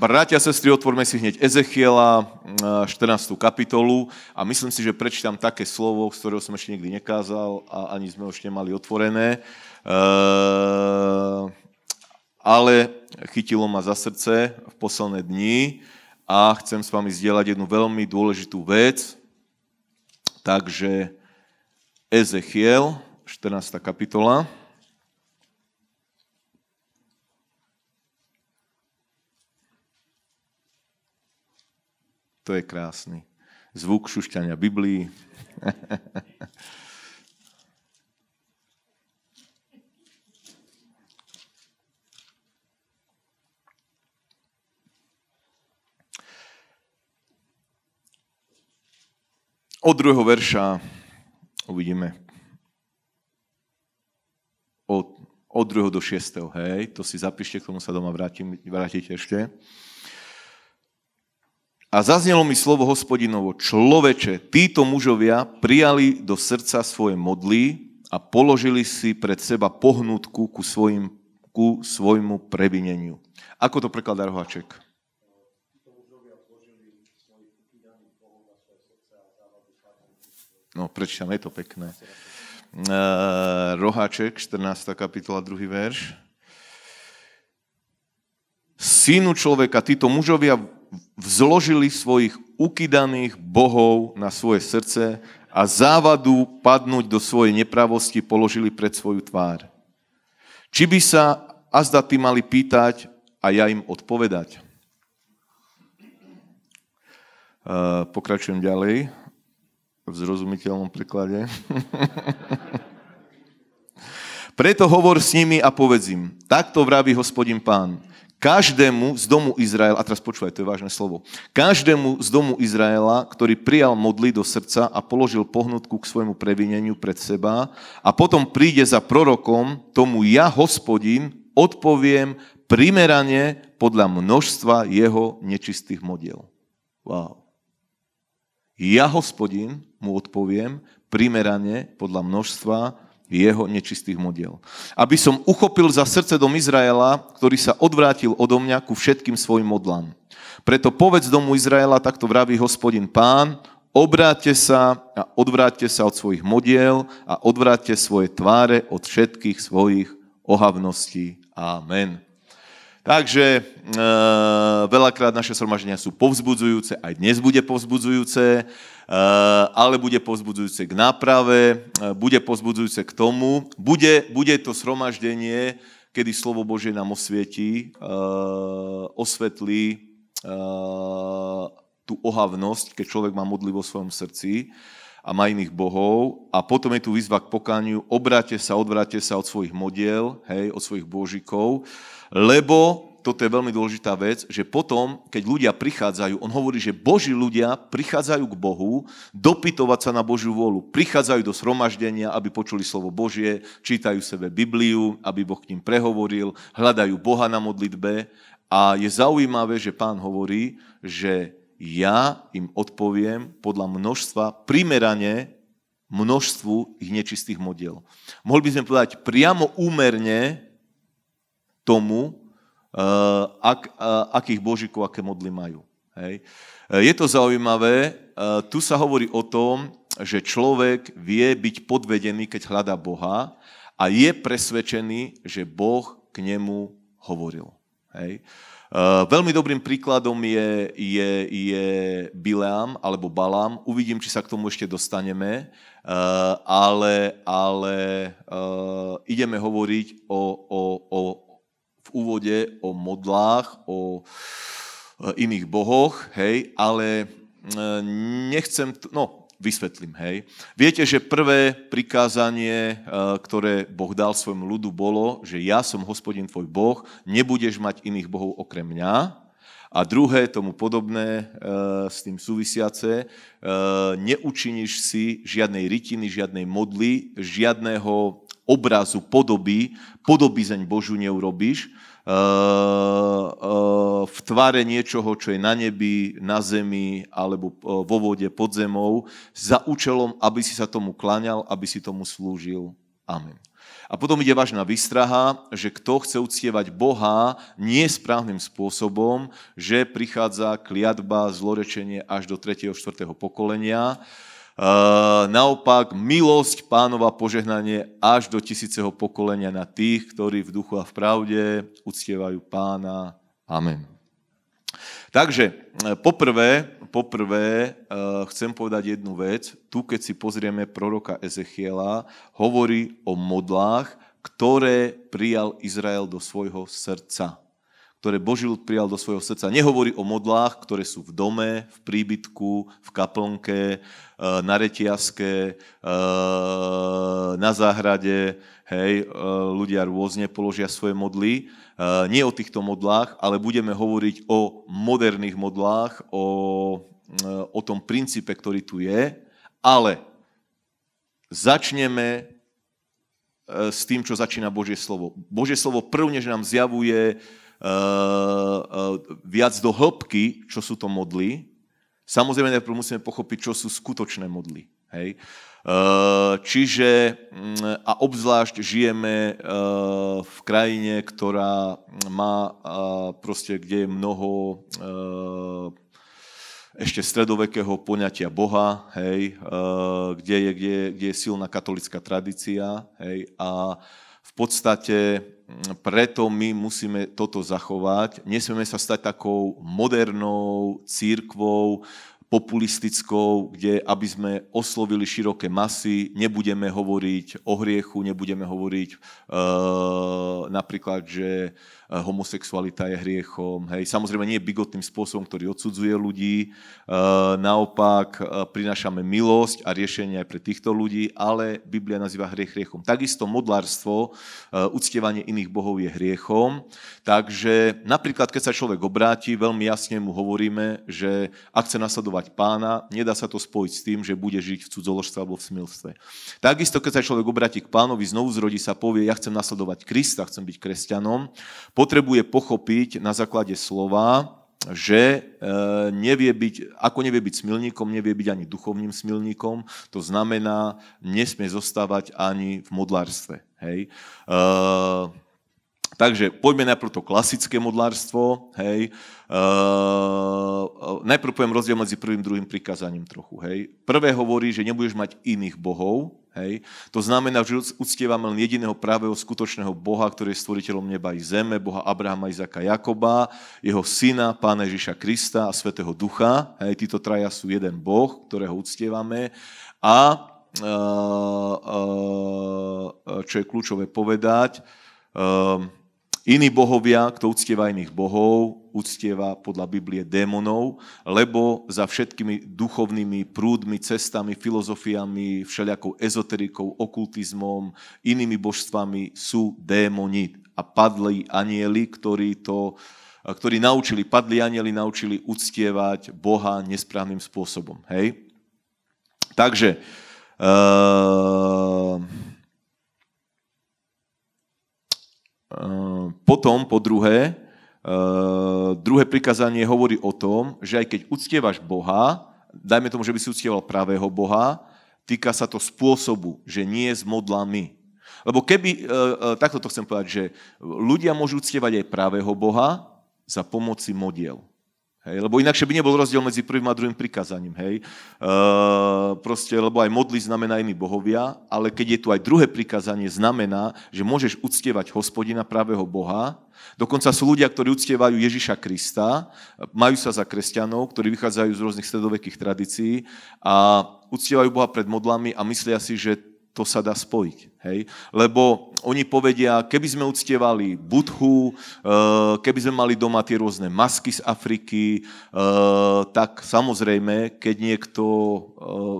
Bratia, sestry, otvorme si hneď Ezechiela, 14. Eh, kapitolu a myslím si, že prečítam také slovo, z ktorého som ešte nikdy nekázal a ani sme ho ešte nemali otvorené. Eh, ale chytilo ma za srdce v posledné dni a chcem s vami zdieľať jednu veľmi dôležitú vec. Takže Ezechiel, 14. kapitola. To je krásny. Zvuk šušťania Biblii. Od druhého verša uvidíme od, od druhého do šiestého, Hej, to si zapíšte, k tomu sa doma vrátim, vrátite ešte. A zaznelo mi slovo hospodinovo, človeče, títo mužovia prijali do srdca svoje modlí a položili si pred seba pohnutku ku, svojim, ku svojmu previneniu. Ako to prekladá Rohaček? No, prečítam, je to pekné. Uh, Roháček, 14. kapitola, 2. verš. Synu človeka, títo mužovia vzložili svojich ukydaných bohov na svoje srdce a závadu padnúť do svojej nepravosti položili pred svoju tvár. Či by sa azda ty mali pýtať a ja im odpovedať? E, pokračujem ďalej v zrozumiteľnom preklade. Preto hovor s nimi a povedz im, takto vraví hospodin pán, každému z domu Izraela, a teraz počúvaj, to je vážne slovo, každému z domu Izraela, ktorý prijal modly do srdca a položil pohnutku k svojmu previneniu pred seba a potom príde za prorokom, tomu ja, hospodin, odpoviem primerane podľa množstva jeho nečistých modiel. Wow. Ja, hospodin, mu odpoviem primerane podľa množstva jeho nečistých modiel. Aby som uchopil za srdce dom Izraela, ktorý sa odvrátil odo mňa ku všetkým svojim modlám. Preto povedz domu Izraela, takto vraví hospodin pán, obráte sa a odvráte sa od svojich modiel a odvráte svoje tváre od všetkých svojich ohavností. Amen. Takže e, veľakrát naše sromaženia sú povzbudzujúce, aj dnes bude povzbudzujúce, e, ale bude povzbudzujúce k náprave, e, bude povzbudzujúce k tomu. Bude, bude to sromaždenie, kedy slovo Bože nám osvietí, e, osvetlí e, tú ohavnosť, keď človek má modlivo vo svojom srdci a má iných bohov. A potom je tu výzva k pokániu, obráte sa, odvráte sa od svojich modiel, hej, od svojich božikov, lebo toto je veľmi dôležitá vec, že potom, keď ľudia prichádzajú, on hovorí, že boží ľudia prichádzajú k Bohu dopytovať sa na Božiu vôľu. Prichádzajú do sromaždenia, aby počuli slovo Božie, čítajú sebe Bibliu, aby Boh k ním prehovoril, hľadajú Boha na modlitbe. A je zaujímavé, že pán hovorí, že ja im odpoviem podľa množstva, primerane množstvu ich nečistých modiel. Mohli by sme povedať priamo úmerne tomu, eh, ak, eh, akých božikov, aké modly majú. Hej. Eh, je to zaujímavé, tu sa hovorí o tom, že človek vie byť podvedený, keď hľadá Boha a je presvedčený, že Boh k nemu hovoril. Hej. Uh, Eh, veľmi dobrým príkladom je, je, je Bileam alebo Balám. Uvidím, či sa k tomu ešte dostaneme, uh, ale, ale uh, ideme hovoriť o, o, o, v úvode o modlách, o iných bohoch, hej, ale nechcem, no vysvetlím, hej. Viete, že prvé prikázanie, e, ktoré Boh dal svojmu ľudu, bolo, že ja som hospodin tvoj Boh, nebudeš mať iných bohov okrem mňa. A druhé, tomu podobné, e, s tým súvisiace, e, neučiniš si žiadnej rytiny, žiadnej modly, žiadného obrazu, podoby, podobizeň Božu neurobiš v tvare niečoho, čo je na nebi, na zemi alebo vo vode pod zemou, za účelom, aby si sa tomu klaňal, aby si tomu slúžil. Amen. A potom ide vážna výstraha, že kto chce uctievať Boha nesprávnym spôsobom, že prichádza kliatba, zlorečenie až do 3. 4. pokolenia, Eh, naopak milosť pánova požehnanie až do tisíceho pokolenia na tých, ktorí v duchu a v pravde uctievajú pána. Amen. Takže eh, poprvé, poprvé eh, chcem povedať jednu vec. Tu, keď si pozrieme proroka Ezechiela, hovorí o modlách, ktoré prijal Izrael do svojho srdca ktoré ľud prijal do svojho srdca. Nehovorí o modlách, ktoré sú v dome, v príbytku, v kaplnke, eh, na retiaske, eh, na záhrade. Hej, eh, ľudia rôzne položia svoje modly. Nie o týchto modlách, ale budeme hovoriť o moderných modlách, o, o tom princípe, ktorý tu je. Ale začneme s tým, čo začína Božie slovo. Božie slovo prvne, že nám zjavuje uh, Eh, eh, viac do hĺbky, čo sú to modly. Samozrejme, najprv musíme pochopiť, čo sú skutočné modly. Hej? Eh, čiže mm, a obzvlášť žijeme v krajine, ktorá má proste, kde je mnoho ešte stredovekého poňatia Boha, hej, kde, je, kde, je, kde je silná katolická tradícia hej, a v podstate preto my musíme toto zachovať. Nesmieme sa stať takou modernou církvou, populistickou, kde aby sme oslovili široké masy, nebudeme hovoriť o hriechu, nebudeme hovoriť eh, napríklad, že Eh, homosexualita je hriechom. Hej. Samozrejme nie je bigotným spôsobom, ktorý odsudzuje ľudí. Eh, naopak eh, prinášame milosť a riešenie aj pre týchto ľudí, ale Biblia nazýva hriech hriechom. Takisto modlárstvo, uctievanie iných bohov je hriechom. Takže napríklad, keď sa človek obráti, veľmi jasne mu hovoríme, že ak chce nasledovať pána, nedá sa to spojiť s tým, že bude žiť v cudzoložstve alebo v smilstve. Takisto, keď sa človek obráti k pánovi, znovu zrodí sa, povie, ja chcem nasledovať Krista, chcem byť kresťanom, potrebuje pochopiť na základe slova, že e, nevie byť, ako nevie byť smilníkom, nevie byť ani duchovným smilníkom, to znamená, nesmie zostávať ani v modlárstve. Hej? E, takže poďme najprv to klasické modlárstvo, hej? E, najprv poviem rozdiel medzi prvým a druhým prikázaním trochu. Hej? Prvé hovorí, že nebudeš mať iných bohov, Hej. To znamená, že uctievame len jediného pravého, skutočného Boha, ktorý je stvoriteľom neba i zeme, Boha Abrahama, Izaka, Jakoba, jeho syna, Pána Ježiša Krista a Svetého Ducha. Hej. Títo traja sú jeden Boh, ktorého uctievame. A e, e, e, čo je kľúčové povedať, iní bohovia, kto uctieva iných bohov, uctieva podľa Biblie démonov, lebo za všetkými duchovnými prúdmi, cestami, filozofiami, všelijakou ezoterikou, okultizmom, inými božstvami sú démoni a padli anieli, ktorí to ktorí naučili, padli anieli naučili uctievať Boha nesprávnym spôsobom. Hej? Takže uh, potom, po druhé, Uh, druhé prikázanie hovorí o tom, že aj keď uctievaš Boha, dajme tomu, že by si uctieval pravého Boha, týka sa to spôsobu, že nie s modlami. Lebo keby, uh, uh, takto to chcem povedať, že ľudia môžu uctievať aj pravého Boha za pomoci modiel. Hej, lebo inakšie by nebol rozdiel medzi prvým a druhým prikázaním. Hej. E, proste, lebo aj modli znamená iní bohovia, ale keď je tu aj druhé prikázanie, znamená, že môžeš uctievať hospodina pravého Boha. Dokonca sú ľudia, ktorí uctievajú Ježiša Krista, majú sa za kresťanov, ktorí vychádzajú z rôznych stredovekých tradícií a uctievajú Boha pred modlami a myslia si, že to sa dá spojiť. Hej? Lebo oni povedia, keby sme uctievali budhu, eh, keby sme mali doma tie rôzne masky z Afriky, eh, tak samozrejme, keď niekto eh,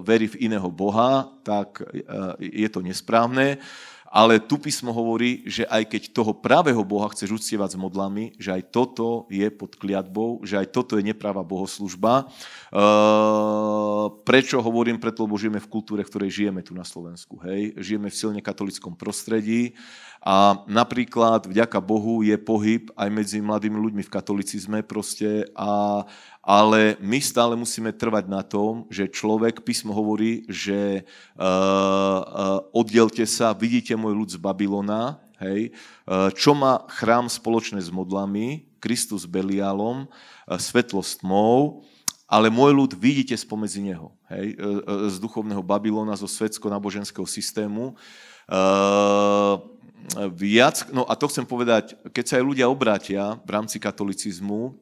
verí v iného boha, tak je to nesprávne. Ale tu písmo hovorí, že aj keď toho pravého Boha chceš uctievať s modlami, že aj toto je pod kliatbou, že aj toto je nepráva bohoslužba. E, prečo hovorím? Preto, lebo žijeme v kultúre, v ktorej žijeme tu na Slovensku. Hej? Žijeme v silne katolickom prostredí a napríklad, vďaka Bohu, je pohyb aj medzi mladými ľuďmi v katolicizme proste, a, ale my stále musíme trvať na tom, že človek, písmo hovorí, že uh, uh, oddelte sa, vidíte môj ľud z Babylona, hej, uh, čo má chrám spoločné s modlami, Kristus Belialom, uh, svetlo s tmou, ale môj ľud vidíte spomedzi neho, hej, z duchovného Babylona, zo svetsko naboženského systému. Uh, viac, no a to chcem povedať, keď sa aj ľudia obrátia v rámci katolicizmu, eh,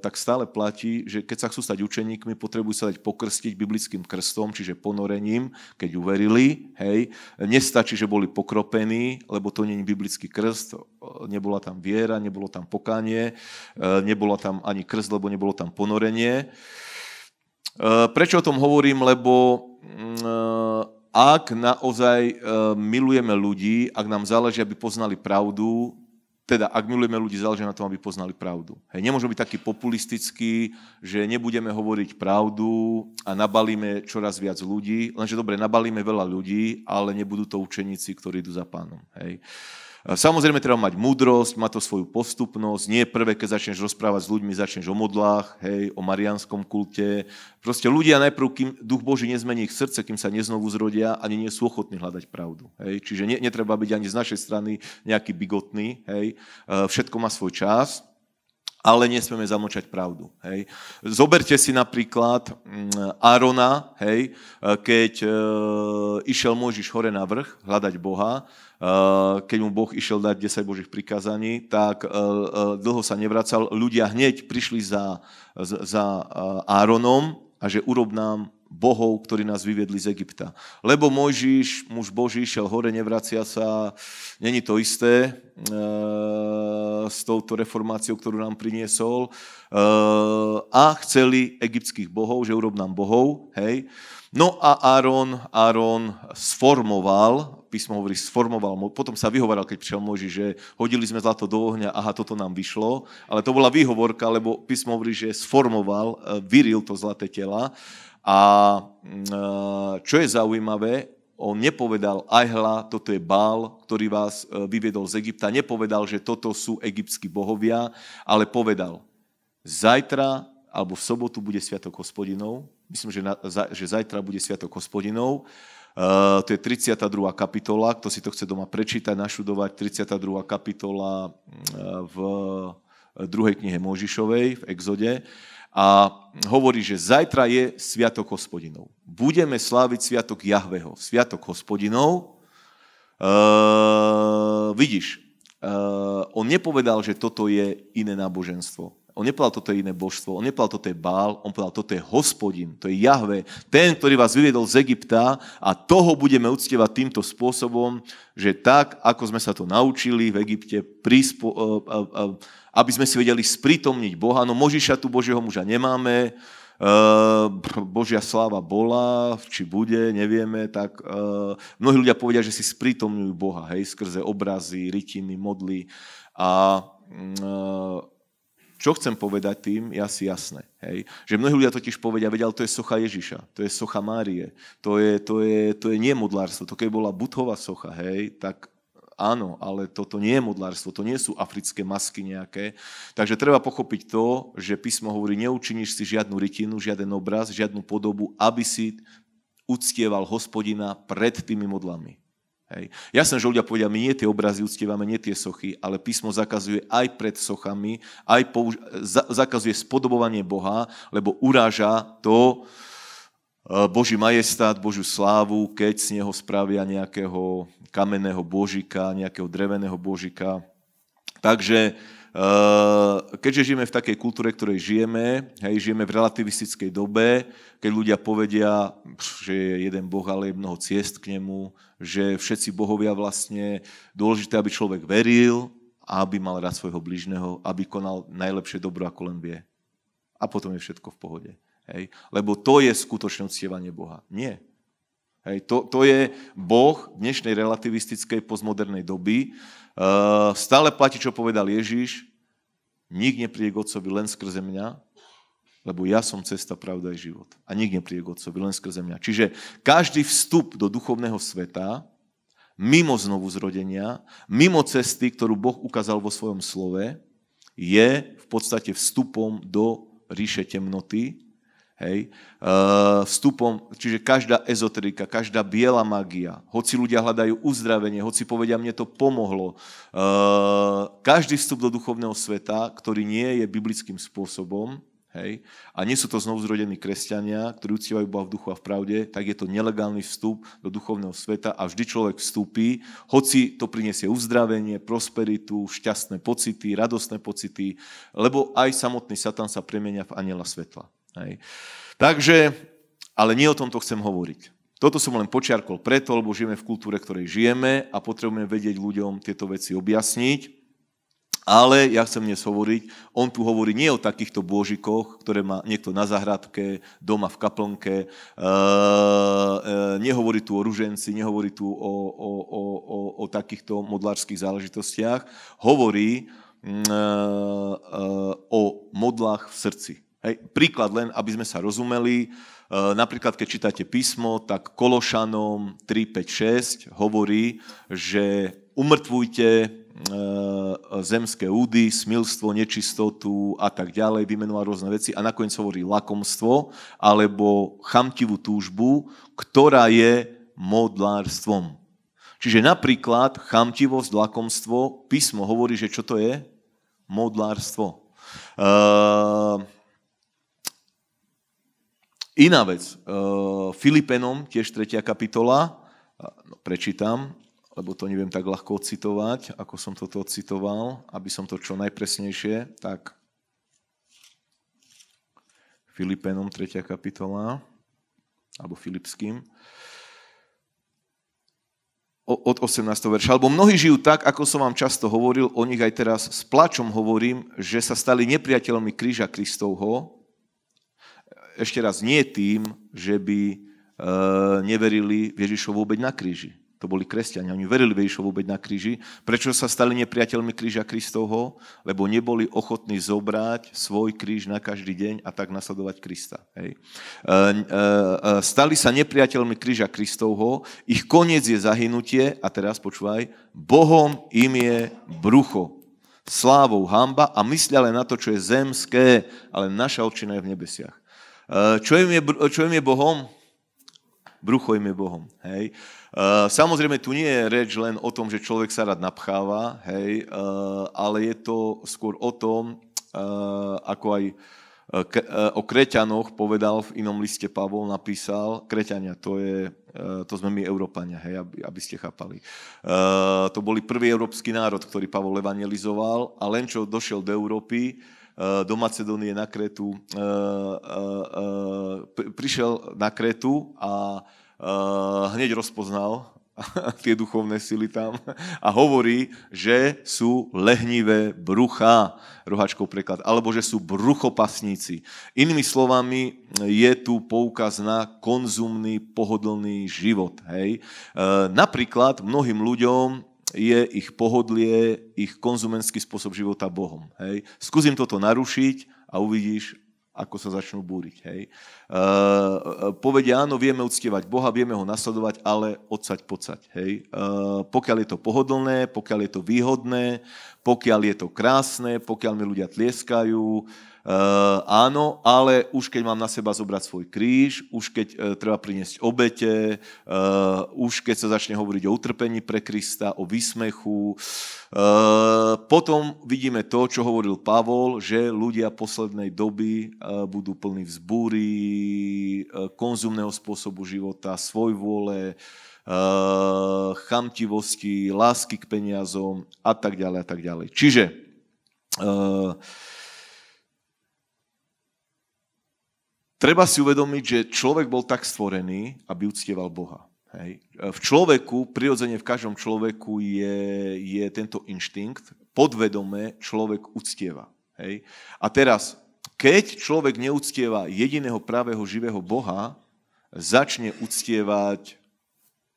tak stále platí, že keď sa chcú stať učeníkmi, potrebujú sa dať pokrstiť biblickým krstom, čiže ponorením, keď uverili, hej. Nestačí, že boli pokropení, lebo to nie je biblický krst, eh, nebola tam viera, nebolo tam pokánie, eh, nebola tam ani krst, lebo nebolo tam ponorenie. Prečo o tom hovorím? Lebo mm, ak naozaj e, milujeme ľudí, ak nám záleží, aby poznali pravdu, teda ak milujeme ľudí, záleží na tom, aby poznali pravdu. Hej, nemôžeme byť takí populistickí, že nebudeme hovoriť pravdu a nabalíme čoraz viac ľudí, lenže dobre, nabalíme veľa ľudí, ale nebudú to učeníci, ktorí idú za pánom. Hej. Uh, Samozrejme, treba mať múdrosť, má to svoju postupnosť. Nie prvé, keď začneš rozprávať s ľuďmi, začneš o modlách, hej, o marianskom kulte. Proste ľudia najprv, kým duch Boží nezmení ich srdce, kým sa neznovu zrodia, ani nie sú ochotní hľadať pravdu. Hej. Čiže ne, netreba byť ani z našej strany nejaký bigotný. Hej. Všetko má svoj čas ale nesmieme zamočať pravdu. Hej. Zoberte si napríklad Arona, mm, hej, keď e, išiel Môžiš hore na vrch hľadať Boha, Eh, keď mu Boh išiel dať 10 Božích prikázaní, tak eh, eh, dlho sa nevracal. Ľudia hneď prišli za, za Áronom a že urob nám bohov, ktorí nás vyvedli z Egypta. Lebo Mojžiš, muž Boží, šel hore, nevracia sa. Není to isté e, s touto reformáciou, ktorú nám priniesol. E, a chceli egyptských bohov, že urob nám bohov, hej. No a Aaron, Aaron sformoval, písmo hovorí, sformoval, potom sa vyhovoril, keď prišiel Moži, že hodili sme zlato do ohňa, aha, toto nám vyšlo, ale to bola výhovorka, lebo písmo hovorí, že sformoval, e, vyril to zlaté tela a mm, e, čo je zaujímavé, on nepovedal, ajhla, toto je Bál, ktorý vás e, vyvedol z Egypta, nepovedal, že toto sú egyptskí bohovia, ale povedal, zajtra alebo v sobotu bude Sviatok hospodinov, myslím, že, na, za, že zajtra bude Sviatok hospodinov. Uh, to je 32. kapitola, kto si to chce doma prečítať, našudovať, 32. kapitola eh, v eh, druhej knihe Možišovej v Exode a hovorí, že zajtra je Sviatok hospodinov. Budeme sláviť Sviatok Jahveho, Sviatok hospodinov. Uh, vidíš, uh, on nepovedal, že toto je iné náboženstvo. On nepovedal, toto je iné božstvo, on nepovedal, toto je Bál, on povedal, toto je hospodin, to je Jahve, ten, ktorý vás vyviedol z Egypta a toho budeme uctievať týmto spôsobom, že tak, ako sme sa to naučili v Egypte, prispo, e, e, e, aby sme si vedeli sprítomniť Boha. No Možiša tu Božieho muža nemáme, Božia sláva bola, či bude, nevieme, tak mnohí ľudia povedia, že si sprítomňujú Boha, hej, skrze obrazy, rytiny, modly a mm, čo chcem povedať tým, je asi jasné. Hej? Že mnohí ľudia totiž povedia, vedia, to je socha Ježiša, to je socha Márie, to je, to je, to je nie modlárstvo, to keď bola Buthova socha, hej, tak áno, ale toto nie je modlárstvo, to nie sú africké masky nejaké. Takže treba pochopiť to, že písmo hovorí, neučiníš si žiadnu rytinu, žiaden obraz, žiadnu podobu, aby si uctieval hospodina pred tými modlami. Hej. Jasné, že ľudia povedia, my nie tie obrazy uctievame, nie tie sochy, ale písmo zakazuje aj pred sochami, aj použ- za- zakazuje spodobovanie Boha, lebo uráža to e, Boží majestát, Božiu slávu, keď z neho spravia nejakého kamenného božika, nejakého dreveného božika. Takže e, keďže žijeme v takej kultúre, ktorej žijeme, hej, žijeme v relativistickej dobe, keď ľudia povedia, že je jeden Boh, ale je mnoho ciest k nemu, že všetci bohovia vlastne dôležité, aby človek veril a aby mal rád svojho bližného, aby konal najlepšie dobro, ako len vie. A potom je všetko v pohode. Hej? Lebo to je skutočné uctievanie Boha. Nie. Hej? To, to je Boh dnešnej relativistickej postmodernej doby. E, stále platí, čo povedal Ježiš. Nik nepríde k Otcovi len skrze mňa, lebo ja som cesta, pravda aj život. A nikto nepríde k Otcovi, len skrze mňa. Čiže každý vstup do duchovného sveta, mimo znovu zrodenia, mimo cesty, ktorú Boh ukázal vo svojom slove, je v podstate vstupom do ríše temnoty, Hej. E, vstupom, čiže každá ezoterika, každá biela magia, hoci ľudia hľadajú uzdravenie, hoci povedia, mne to pomohlo, e, každý vstup do duchovného sveta, ktorý nie je biblickým spôsobom, Hej? A nie sú to znovuzrodení kresťania, ktorí uctievajú Boha v duchu a v pravde, tak je to nelegálny vstup do duchovného sveta a vždy človek vstúpi, hoci to prinesie uzdravenie, prosperitu, šťastné pocity, radostné pocity, lebo aj samotný Satan sa premenia v aniela svetla. Hej? Takže, ale nie o tomto chcem hovoriť. Toto som len počiarkol preto, lebo žijeme v kultúre, ktorej žijeme a potrebujeme vedieť ľuďom tieto veci objasniť. Ale ja chcem dnes hovoriť, on tu hovorí nie o takýchto bôžikoch, ktoré má niekto na zahradke, doma v kaplnke, e, e, nehovorí tu o ruženci, nehovorí tu o, o, o, o, o takýchto modlárských záležitostiach, hovorí e, e, o modlách v srdci. Hej. Príklad len, aby sme sa rozumeli, e, napríklad keď čítate písmo, tak Kološanom 3.5.6 hovorí, že umrtvujte E, zemské údy, smilstvo, nečistotu a tak ďalej, vymenoval rôzne veci a nakoniec hovorí lakomstvo alebo chamtivú túžbu, ktorá je modlárstvom. Čiže napríklad chamtivosť, lakomstvo, písmo hovorí, že čo to je? Modlárstvo. Uh, iná vec, uh, Filipenom, tiež 3. kapitola, no, prečítam, lebo to neviem tak ľahko ocitovať, ako som toto ocitoval, aby som to čo najpresnejšie, tak Filipenom 3. kapitola, alebo Filipským, od 18. verša. Alebo mnohí žijú tak, ako som vám často hovoril, o nich aj teraz s plačom hovorím, že sa stali nepriateľmi kríža Kristovho. Ešte raz, nie tým, že by eh, neverili v Ježišovu obeď na kríži to boli kresťania, oni verili v Ježišovu obeď na kríži. Prečo sa stali nepriateľmi kríža Kristovho? Lebo neboli ochotní zobrať svoj kríž na každý deň a tak nasledovať Krista. Hej. E, e, e, stali sa nepriateľmi kríža Kristovho, ich koniec je zahynutie, a teraz počúvaj, Bohom im je brucho, slávou hamba a myslia len na to, čo je zemské, ale naša občina je v nebesiach. Čo im je, čo im je Bohom? bruchojme Bohom. Hej. Uh, samozrejme, tu nie je reč len o tom, že človek sa rád napcháva, hej, uh, ale je to skôr o tom, uh, ako aj o Kreťanoch povedal v inom liste Pavol, napísal, Kreťania, to, je, to sme my Európania, hej, aby, aby ste chápali. To boli prvý európsky národ, ktorý Pavol evangelizoval a len čo došiel do Európy, Eh, do Macedónie na Kretu, eh, eh, prišiel na Kretu a hneď rozpoznal tie duchovné sily tam a hovorí, že sú lehnivé brucha, rohačkou preklad, alebo že sú bruchopasníci. Inými slovami, je tu poukaz na konzumný, pohodlný život. Hej? Napríklad mnohým ľuďom je ich pohodlie, ich konzumenský spôsob života Bohom. Hej. Skúsim toto narušiť a uvidíš, ako sa začnú búriť. Hej. E, povedia, áno, vieme uctievať Boha, vieme ho nasledovať, ale odsať pocať. Hej. Eh, pokiaľ je to pohodlné, pokiaľ je to výhodné, pokiaľ je to krásne, pokiaľ mi ľudia tlieskajú, Eh, áno, ale už keď mám na seba zobrať svoj kríž, už keď e, treba priniesť obete, e, už keď sa začne hovoriť o utrpení pre Krista, o výsmechu. E, potom vidíme to, čo hovoril Pavol, že ľudia poslednej doby budú plní vzbúry, konzumného spôsobu života, svoj vôle, chamtivosti, lásky k peniazom a tak ďalej a tak ďalej. Čiže treba si uvedomiť, že človek bol tak stvorený, aby uctieval Boha. Hej. V človeku, prirodzene v každom človeku je, je tento inštinkt, podvedome človek uctieva. Hej. A teraz, keď človek neuctieva jediného pravého živého Boha, začne uctievať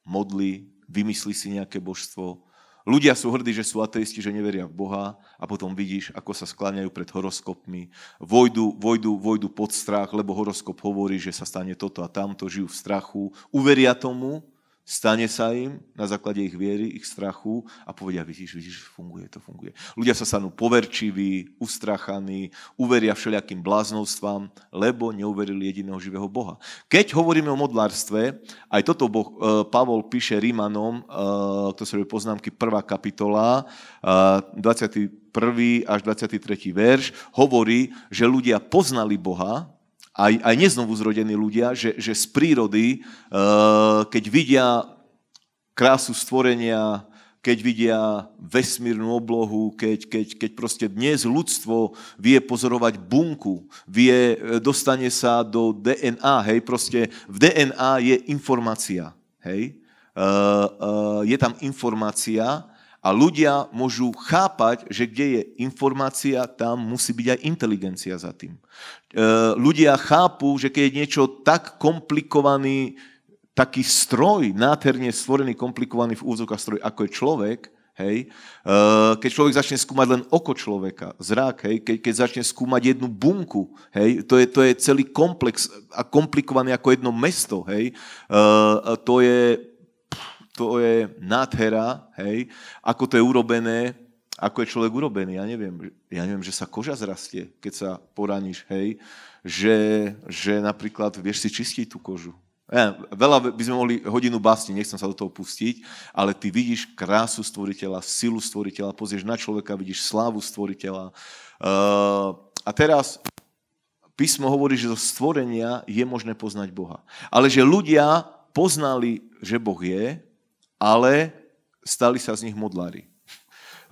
modly, vymyslí si nejaké božstvo, Ľudia sú hrdí, že sú ateisti, že neveria v Boha a potom vidíš, ako sa skláňajú pred horoskopmi. Vojdu, vojdu, vojdu pod strach, lebo horoskop hovorí, že sa stane toto a tamto, žijú v strachu, uveria tomu Stane sa im na základe ich viery, ich strachu a povedia, vidíš, vidíš, funguje, to funguje. Ľudia sa stanú poverčiví, ustrachaní, uveria všelijakým bláznovstvám, lebo neuverili jediného živého Boha. Keď hovoríme o modlárstve, aj toto boh, e, Pavol píše Rímanom, e, to sa poznámky 1. kapitola, 21. E, až 23. verš, hovorí, že ľudia poznali Boha, aj, aj neznovu zrodení ľudia, že, že z prírody, eh, keď vidia krásu stvorenia, keď vidia vesmírnu oblohu, keď, keď, keď proste dnes ľudstvo vie pozorovať bunku, vie, eh, dostane sa do DNA, hej, proste v DNA je informácia, hej, uh, uh, je tam informácia a ľudia môžu chápať, že kde je informácia, tam musí byť aj inteligencia za tým. E, ľudia chápu, že keď je niečo tak komplikovaný, taký stroj, nádherne stvorený, komplikovaný v a stroj, ako je človek, Hej. E, keď človek začne skúmať len oko človeka, zrák, hej. Keď, keď začne skúmať jednu bunku, hej. To, je, to je celý komplex a komplikovaný ako jedno mesto. Hej. E, to je to je nádhera, hej, ako to je urobené, ako je človek urobený, ja neviem, ja neviem, že sa koža zrastie, keď sa poraníš, hej, že, že napríklad vieš si čistiť tú kožu. Ja, e, veľa by sme mohli hodinu básni, nechcem sa do toho pustiť, ale ty vidíš krásu stvoriteľa, silu stvoriteľa, pozrieš na človeka, vidíš slávu stvoriteľa. Uh, a teraz písmo hovorí, že zo stvorenia je možné poznať Boha. Ale že ľudia poznali, že Boh je, ale stali sa z nich modlári.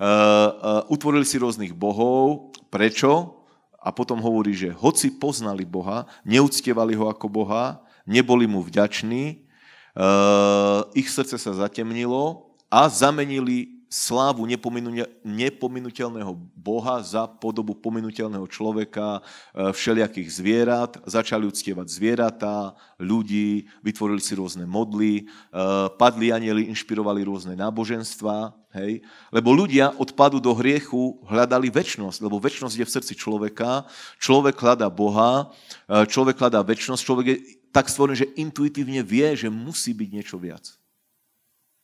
Eh, eh, utvorili si rôznych bohov. Prečo? A potom hovorí, že hoci poznali Boha, neúctievali ho ako Boha, neboli mu vďační, eh, ich srdce sa zatemnilo a zamenili slávu nepominutelného Boha za podobu pominutelného človeka, e, všelijakých zvierat, začali uctievať zvieratá, ľudí, vytvorili si rôzne modly, e, padli anieli, inšpirovali rôzne náboženstva, hej? lebo ľudia od padu do hriechu hľadali väčnosť, lebo väčnosť je v srdci človeka, človek hľadá Boha, e, človek hľadá väčnosť, človek je tak stvorený, že intuitívne vie, že musí byť niečo viac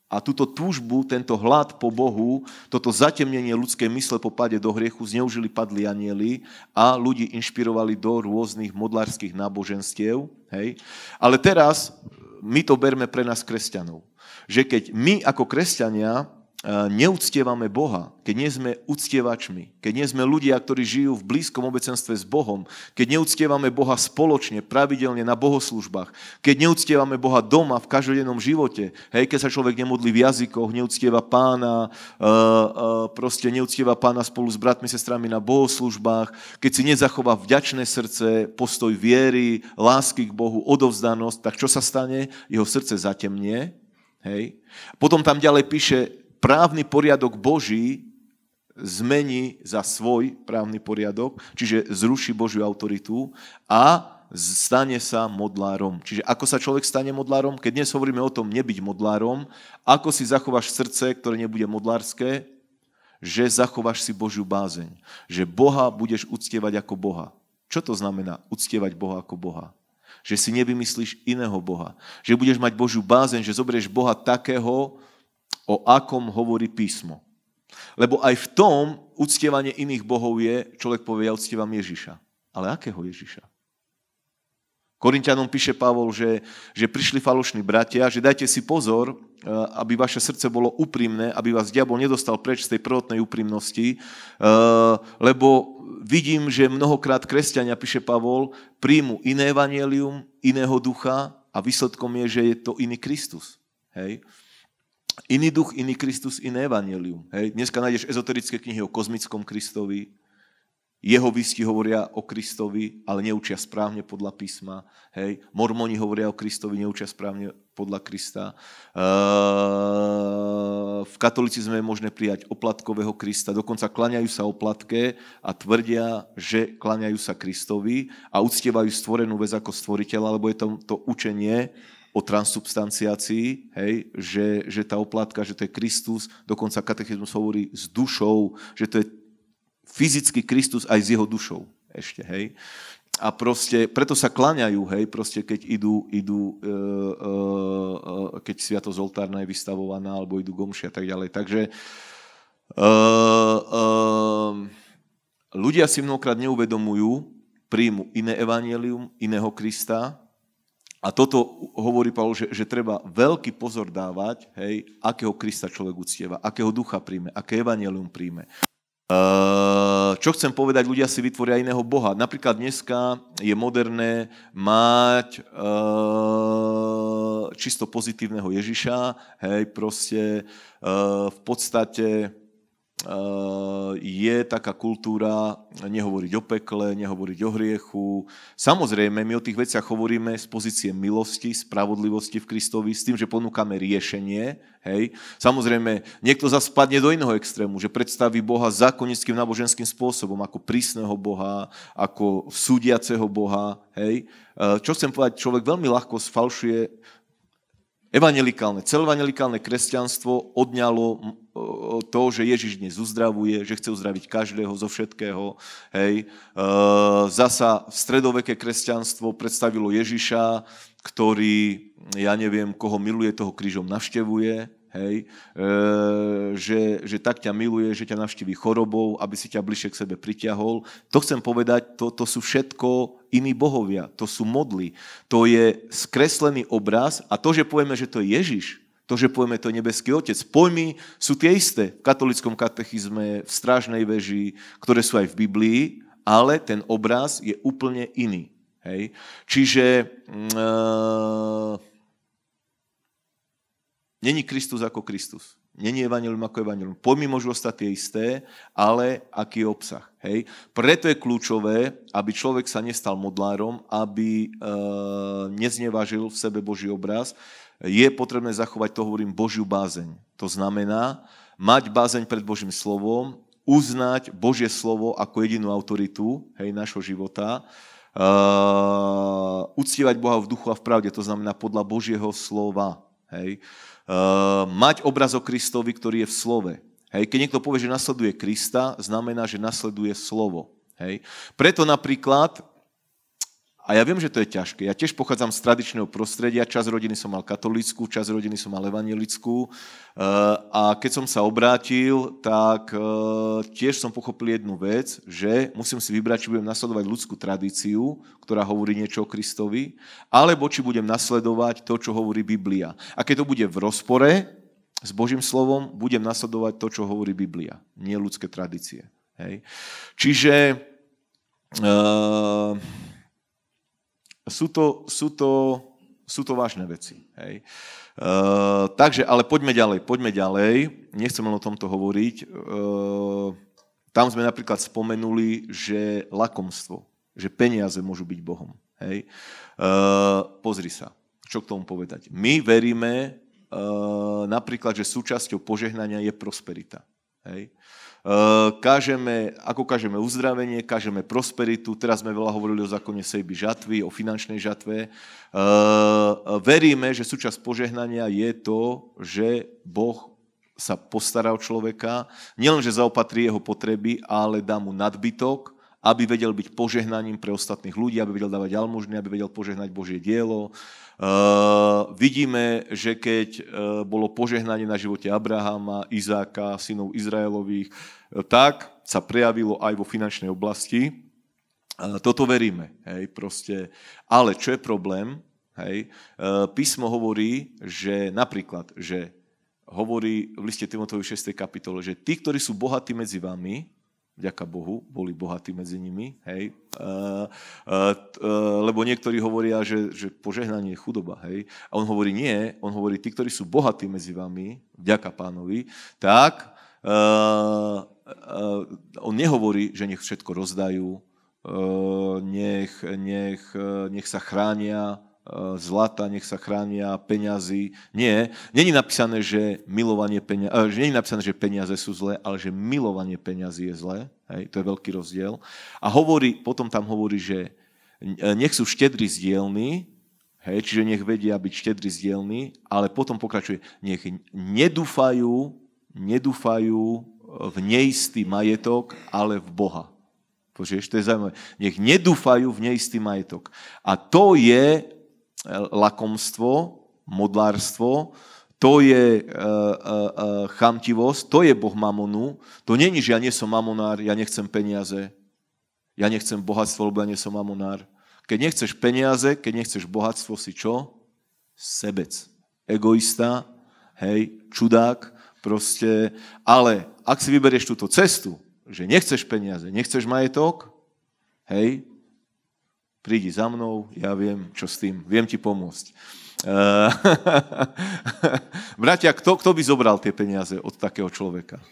a túto túžbu, tento hlad po Bohu, toto zatemnenie ľudskej mysle po pade do hriechu zneužili padli anieli a ľudí inšpirovali do rôznych modlárských náboženstiev. Hej? Ale teraz my to berme pre nás kresťanov. Že keď my ako kresťania E, neúctievame Boha, keď nie sme uctievačmi, keď nie sme ľudia, ktorí žijú v blízkom obecenstve s Bohom, keď neúctievame Boha spoločne, pravidelne na bohoslužbách, keď neúctievame Boha doma v každodennom živote, hej, keď sa človek nemodlí v jazykoch, neúctieva pána, e, e, proste neúctieva pána spolu s bratmi, sestrami na bohoslužbách, keď si nezachová vďačné srdce, postoj viery, lásky k Bohu, odovzdanosť, tak čo sa stane? Jeho srdce zatemnie, hej. Potom tam ďalej píše, právny poriadok Boží zmení za svoj právny poriadok, čiže zruší Božiu autoritu a stane sa modlárom. Čiže ako sa človek stane modlárom? Keď dnes hovoríme o tom nebyť modlárom, ako si zachováš srdce, ktoré nebude modlárske, že zachováš si Božiu bázeň. Že Boha budeš uctievať ako Boha. Čo to znamená uctievať Boha ako Boha? Že si nevymyslíš iného Boha. Že budeš mať Božiu bázeň, že zoberieš Boha takého, o akom hovorí písmo. Lebo aj v tom uctievanie iných bohov je, človek povie, ja uctievam Ježiša. Ale akého Ježiša? Korintianom píše Pavol, že, že prišli falošní bratia, že dajte si pozor, e, aby vaše srdce bolo úprimné, aby vás diabol nedostal preč z tej prvotnej úprimnosti, e, lebo vidím, že mnohokrát kresťania, píše Pavol, príjmu iné Evangelium, iného ducha a výsledkom je, že je to iný Kristus. Hej? Iný duch, iný Kristus, iné evanelium. Hej. Dneska nájdeš ezoterické knihy o kozmickom Kristovi, jeho výsti hovoria o Kristovi, ale neučia správne podľa písma. Hej. Mormoni hovoria o Kristovi, neučia správne podľa Krista. Eee, v katolicizme je možné prijať oplatkového Krista, dokonca klaňajú sa oplatke a tvrdia, že klaňajú sa Kristovi a uctievajú stvorenú vec ako stvoriteľa, lebo je to, to učenie, o transubstanciácii, hej, že, že tá oplatka, že to je Kristus, dokonca katechizmus hovorí s dušou, že to je fyzicky Kristus aj s jeho dušou ešte, hej. A proste, preto sa klaňajú, hej, proste keď idú, idú e, e, e, keď Sviato Zoltárna je vystavovaná, alebo idú gomši a tak ďalej. Takže e, e, ľudia si mnohokrát neuvedomujú, príjmu iné evanielium, iného Krista, a toto hovorí Pavol, že, že treba veľký pozor dávať, hej, akého Krista človek uctieva, akého ducha príjme, aké evanelium príjme. Uh, čo chcem povedať, ľudia si vytvoria iného Boha. Napríklad dneska je moderné mať uh, čisto pozitívneho Ježiša, hej, proste uh, v podstate Eh, je taká kultúra nehovoriť o pekle, nehovoriť o hriechu. Samozrejme, my o tých veciach hovoríme z pozície milosti, spravodlivosti v Kristovi, s tým, že ponúkame riešenie. Hej. Samozrejme, niekto zase spadne do iného extrému, že predstaví Boha zákonickým náboženským spôsobom, ako prísneho Boha, ako súdiaceho Boha. Hej. Eh, čo chcem povedať, človek veľmi ľahko sfalšuje evangelikálne, celovangelikálne kresťanstvo odňalo to, že Ježiš dnes uzdravuje, že chce uzdraviť každého zo všetkého. Hej. E, zasa v stredoveké kresťanstvo predstavilo Ježiša, ktorý, ja neviem, koho miluje, toho krížom navštevuje. Hej, e, že, že tak ťa miluje, že ťa navštíví chorobou, aby si ťa bližšie k sebe pritiahol. To chcem povedať, to, to sú všetko iní bohovia, to sú modly. To je skreslený obraz a to, že povieme, že to je Ježiš, to, že povieme to nebeský otec. Pojmy sú tie isté v katolickom katechizme, v strážnej veži, ktoré sú aj v Biblii, ale ten obraz je úplne iný. Hej? Čiže uh, není Kristus ako Kristus. Není evanelium ako evanelium. Pojmy môžu ostať tie isté, ale aký je obsah. Hej? Preto je kľúčové, aby človek sa nestal modlárom, aby e, uh, neznevažil v sebe Boží obraz, je potrebné zachovať, to hovorím, Božiu bázeň. To znamená mať bázeň pred Božím slovom, uznať Božie slovo ako jedinú autoritu hej, našho života, uh, eh, uctievať Boha v duchu a v pravde, to znamená podľa Božieho slova. Hej. Uh, mať obraz o Kristovi, ktorý je v slove. Hej. Keď niekto povie, že nasleduje Krista, znamená, že nasleduje slovo. Hej. Preto napríklad a ja viem, že to je ťažké. Ja tiež pochádzam z tradičného prostredia. Čas rodiny som mal katolickú, čas rodiny som mal evangelickú. Eh, a keď som sa obrátil, tak eh, tiež som pochopil jednu vec, že musím si vybrať, či budem nasledovať ľudskú tradíciu, ktorá hovorí niečo o Kristovi, alebo či budem nasledovať to, čo hovorí Biblia. A keď to bude v rozpore s Božím slovom, budem nasledovať to, čo hovorí Biblia, nie ľudské tradície. Hej. Čiže... Uh, sú to, sú to, sú to vážne veci. Hej. Uh, takže, ale poďme ďalej, poďme ďalej. Nechcem len o tomto hovoriť. Uh, tam sme napríklad spomenuli, že lakomstvo, že peniaze môžu byť Bohom. Hej. Uh, pozri sa, čo k tomu povedať. My veríme uh, napríklad, že súčasťou požehnania je prosperita. Hej. Uh, Eh, kážeme, ako kažeme uzdravenie, kažeme prosperitu. Teraz sme veľa hovorili o zákone sejby žatvy, o finančnej žatve. Eh, veríme, že súčasť požehnania je to, že Boh sa postará o človeka, nielen že zaopatrí jeho potreby, ale dá mu nadbytok aby vedel byť požehnaním pre ostatných ľudí, aby vedel dávať almužny, aby vedel požehnať Božie dielo. Uh, vidíme, že keď uh, bolo požehnanie na živote Abrahama, Izáka, synov Izraelových, eh, tak sa prejavilo aj vo finančnej oblasti. Uh, toto veríme. Hej, proste. Ale čo je problém? Hej, písmo hovorí, že napríklad, že hovorí v liste Timotovi 6. kapitole, že tí, ktorí sú bohatí medzi vami, vďaka Bohu, boli bohatí medzi nimi, hej, e, e, e, lebo niektorí hovoria, že, že požehnanie je chudoba, hej, a on hovorí nie, on hovorí, tí, ktorí sú bohatí medzi vami, vďaka pánovi, tak on nehovorí, že nech všetko rozdajú, nech, nech, nech sa chránia E, zlata, nech sa chránia, peňazí. Nie, není napísané, že milovanie peňazí, e, že není napísané, že peniaze sú zlé, ale že milovanie peňazí je zlé. Hej, to je veľký rozdiel. A hovorí, potom tam hovorí, že e, nech sú štedri zdielní, hej, čiže nech vedia byť štedri zdielní, ale potom pokračuje, nech nedúfajú, nedúfajú v neistý majetok, ale v Boha. Počuješ, to je zaujímavé. Nech nedúfajú v neistý majetok. A to je lakomstvo, modlárstvo, to je uh, uh, uh, chamtivosť, to je boh mamonu. To není, že ja nie som mamonár, ja nechcem peniaze, ja nechcem bohatstvo, lebo ja nie som mamonár. Keď nechceš peniaze, keď nechceš bohatstvo, si čo? Sebec. Egoista, hej, čudák, proste. Ale ak si vyberieš túto cestu, že nechceš peniaze, nechceš majetok, hej, prídi za mnou, ja viem, čo s tým, viem ti pomôcť. Eh, bratia, kto, kto by zobral tie peniaze od takého človeka?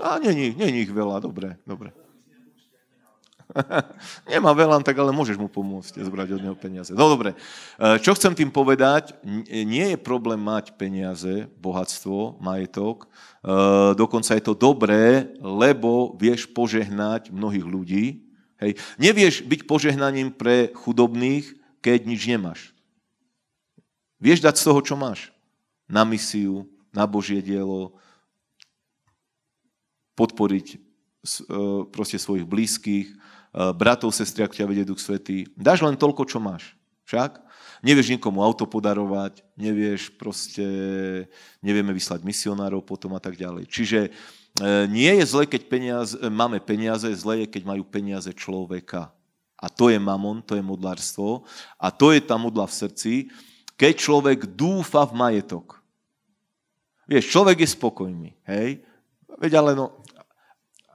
A není, není ich veľa, dobre, dobre. Nemá veľa, tak ale môžeš mu pomôcť zbrať od neho peniaze. No dobre, eh, čo chcem tým povedať, nie je problém mať peniaze, bohatstvo, majetok, eh, dokonca je to dobré, lebo vieš požehnať mnohých ľudí, Hej. Nevieš byť požehnaním pre chudobných, keď nič nemáš. Vieš dať z toho, čo máš. Na misiu, na Božie dielo, podporiť e, proste svojich blízkych, e, bratov, ak ťa vedie Duch Svetý. Dáš len toľko, čo máš. Však? Nevieš nikomu auto podarovať, nevieš proste, nevieme vyslať misionárov potom a tak ďalej. Čiže E, nie je zle, keď peniaze, e, máme peniaze, zle je, keď majú peniaze človeka. A to je mamon, to je modlárstvo. A to je tá modla v srdci, keď človek dúfa v majetok. Vieš, človek je spokojný, hej? Veď ale no,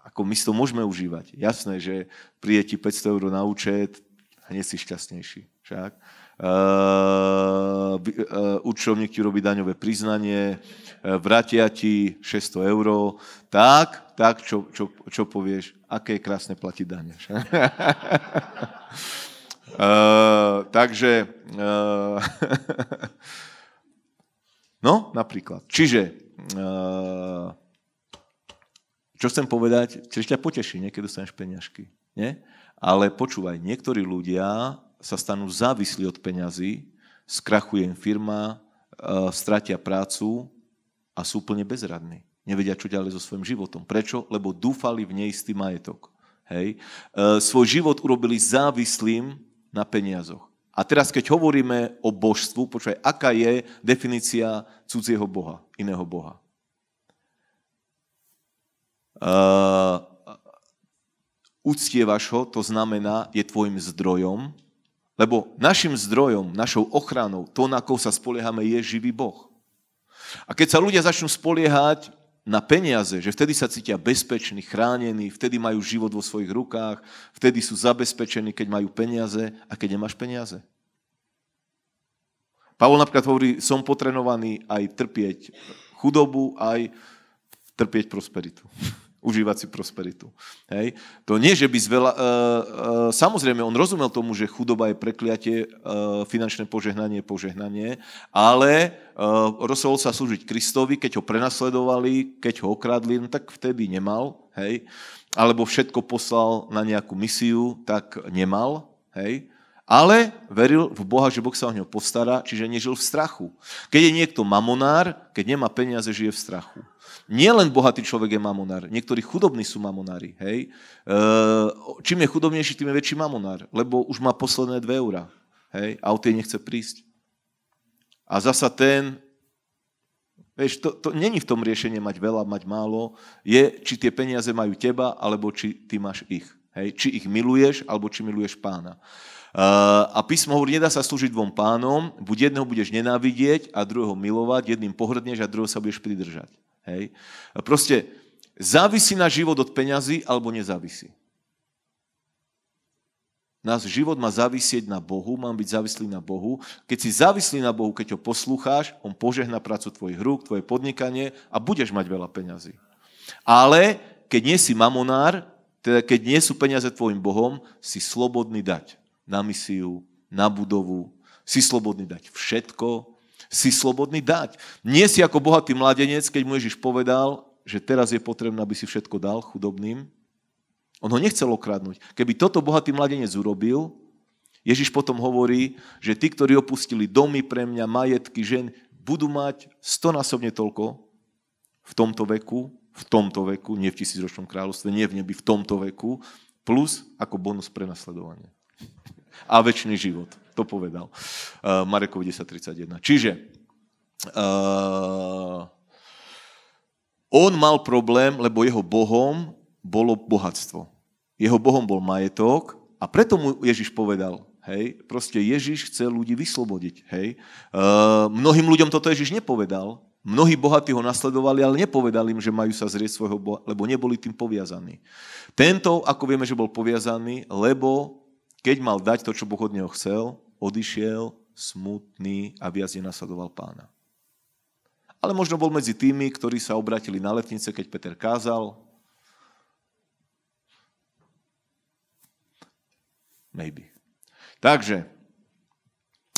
ako my si to môžeme užívať. Jasné, že príde ti 500 eur na účet, nie si šťastnejší. Však? Uh, uh, účtovník ti robí daňové priznanie, uh, vrátia ti 600 eur, tak, tak, čo, čo, čo povieš, aké je krásne platiť dane. uh, takže, uh, no, napríklad. Čiže, uh, čo chcem povedať, čiže ťa poteší, niekedy dostaneš peňažky. Nie? Ale počúvaj, niektorí ľudia sa stanú závislí od peňazí, skrachuje im firma, e, stratia prácu a sú úplne bezradní. Nevedia, čo ďalej so svojím životom. Prečo? Lebo dúfali v neistý majetok. Hej. E, svoj život urobili závislým na peniazoch. A teraz, keď hovoríme o božstvu, počúvaj, aká je definícia cudzieho boha, iného boha? E, uctievaš ho, to znamená, je tvojim zdrojom, lebo našim zdrojom, našou ochranou, to, na koho sa spoliehame, je živý Boh. A keď sa ľudia začnú spoliehať na peniaze, že vtedy sa cítia bezpeční, chránení, vtedy majú život vo svojich rukách, vtedy sú zabezpečení, keď majú peniaze a keď nemáš peniaze. Pavol napríklad hovorí, som potrenovaný aj trpieť chudobu, aj trpieť prosperitu užívať si prosperitu. Hej. To nie, že by zveľa... E, e, samozrejme, on rozumel tomu, že chudoba je prekliatie, e, finančné požehnanie je požehnanie, ale e, rozhodol sa slúžiť Kristovi, keď ho prenasledovali, keď ho okradli, no tak vtedy nemal, hej. Alebo všetko poslal na nejakú misiu, tak nemal, hej ale veril v Boha, že Boh sa o ňo postará, čiže nežil v strachu. Keď je niekto mamonár, keď nemá peniaze, žije v strachu. Nie len bohatý človek je mamonár, niektorí chudobní sú mamonári. Hej? Ehm, čím je chudobnejší, tým je väčší mamonár, lebo už má posledné 2 eurá. Hej? A o tie nechce prísť. A zasa ten, vieš, to, to není v tom riešenie mať veľa, mať málo, je, či tie peniaze majú teba, alebo či ty máš ich. Hej? Či ich miluješ, alebo či miluješ pána. Uh, a písmo hovorí, nedá sa slúžiť dvom pánom, buď jedného budeš nenávidieť a druhého milovať, jedným pohrdneš a druhého sa budeš pridržať. Hej? Proste závisí na život od peňazí alebo nezávisí. Nás život má závisieť na Bohu, mám byť závislý na Bohu. Keď si závislý na Bohu, keď ho poslúcháš, on požehná prácu tvojich rúk, tvoje podnikanie a budeš mať veľa peňazí. Ale keď nie si mamonár, teda keď nie sú peniaze tvojim Bohom, si slobodný dať na misiu, na budovu. Si slobodný dať všetko, si slobodný dať. Nie si ako bohatý mladenec, keď mu Ježiš povedal, že teraz je potrebné, aby si všetko dal chudobným. On ho nechcel okradnúť. Keby toto bohatý mladenec urobil, Ježiš potom hovorí, že tí, ktorí opustili domy pre mňa, majetky, žen, budú mať stonásobne toľko v tomto veku, v tomto veku, nie v tisícročnom kráľovstve, nie v nebi, v tomto veku, plus ako bonus pre nasledovanie a väčší život. To povedal uh, Marekov 10.31. Čiže uh, on mal problém, lebo jeho bohom bolo bohatstvo. Jeho bohom bol majetok a preto mu Ježiš povedal, Hej, proste Ježiš chce ľudí vyslobodiť. Hej. E, mnohým ľuďom toto Ježiš nepovedal. Mnohí bohatí ho nasledovali, ale nepovedali im, že majú sa zrieť svojho boha, lebo neboli tým poviazaní. Tento, ako vieme, že bol poviazaný, lebo keď mal dať to, čo Boh od neho chcel, odišiel smutný a viac nenasledoval pána. Ale možno bol medzi tými, ktorí sa obratili na letnice, keď Peter kázal. Maybe. Takže,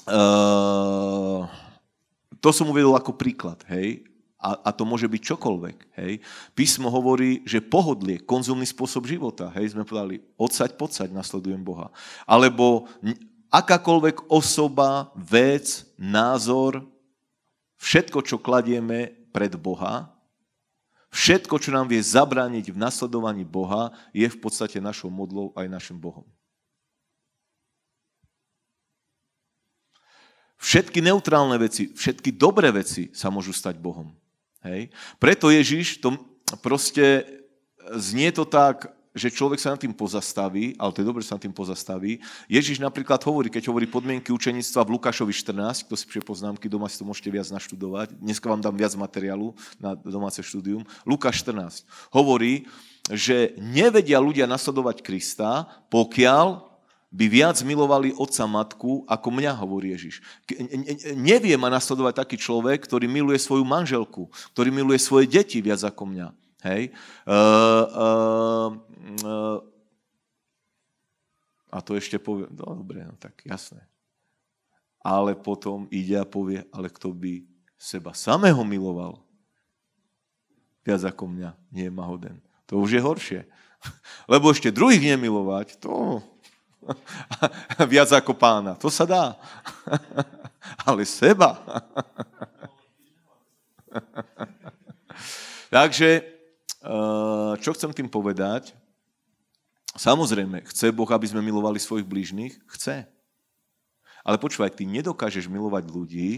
uh, to som uvedol ako príklad, hej, a, a to môže byť čokoľvek. Hej. Písmo hovorí, že pohodlie, konzumný spôsob života. Hej. Sme povedali, odsaď, podsaď, nasledujem Boha. Alebo akákoľvek osoba, vec, názor, všetko, čo kladieme pred Boha, všetko, čo nám vie zabrániť v nasledovaní Boha, je v podstate našou modlou aj našim Bohom. Všetky neutrálne veci, všetky dobré veci sa môžu stať Bohom. Hej. Preto Ježiš, to proste e, znie to tak, že človek sa nad tým pozastaví, ale to je dobré, že sa nad tým pozastaví. Ježiš napríklad hovorí, keď hovorí podmienky učenictva v Lukášovi 14, kto si píše poznámky, doma si to môžete viac naštudovať. Dneska vám dám viac materiálu na domáce štúdium. Lukáš 14 hovorí, že nevedia ľudia nasledovať Krista, pokiaľ by viac milovali otca matku, ako mňa, hovorí Ježiš. Nevie ma nasledovať taký človek, ktorý miluje svoju manželku, ktorý miluje svoje deti viac ako mňa. Hej? Uh, uh, uh, a to ešte povie, no dobre, no tak jasné. Ale potom ide a povie, ale kto by seba samého miloval viac ako mňa, nie je mahoden. To už je horšie. Lebo ešte druhých nemilovať, to Viac ako pána. To sa dá. Ale seba. Takže, eh, čo chcem tým povedať? Samozrejme, chce Boh, aby sme milovali svojich blížnych? Chce. Ale počúvaj, ty nedokážeš milovať ľudí,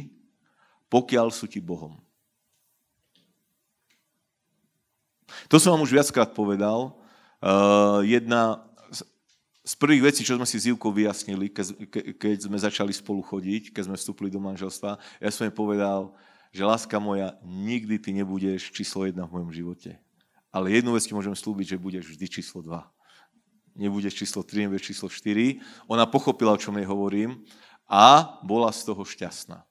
pokiaľ sú ti Bohom. To som vám už viackrát povedal. Eh, jedna z prvých vecí, čo sme si s Ivkou vyjasnili, keď, ke, keď sme začali spolu chodiť, keď sme vstúpili do manželstva, ja som jej povedal, že láska moja, nikdy ty nebudeš číslo jedna v mojom živote. Ale jednu vec ti môžem slúbiť, že budeš vždy číslo dva. Nebudeš číslo 3, nebudeš číslo 4. Ona pochopila, o čom jej hovorím a bola z toho šťastná.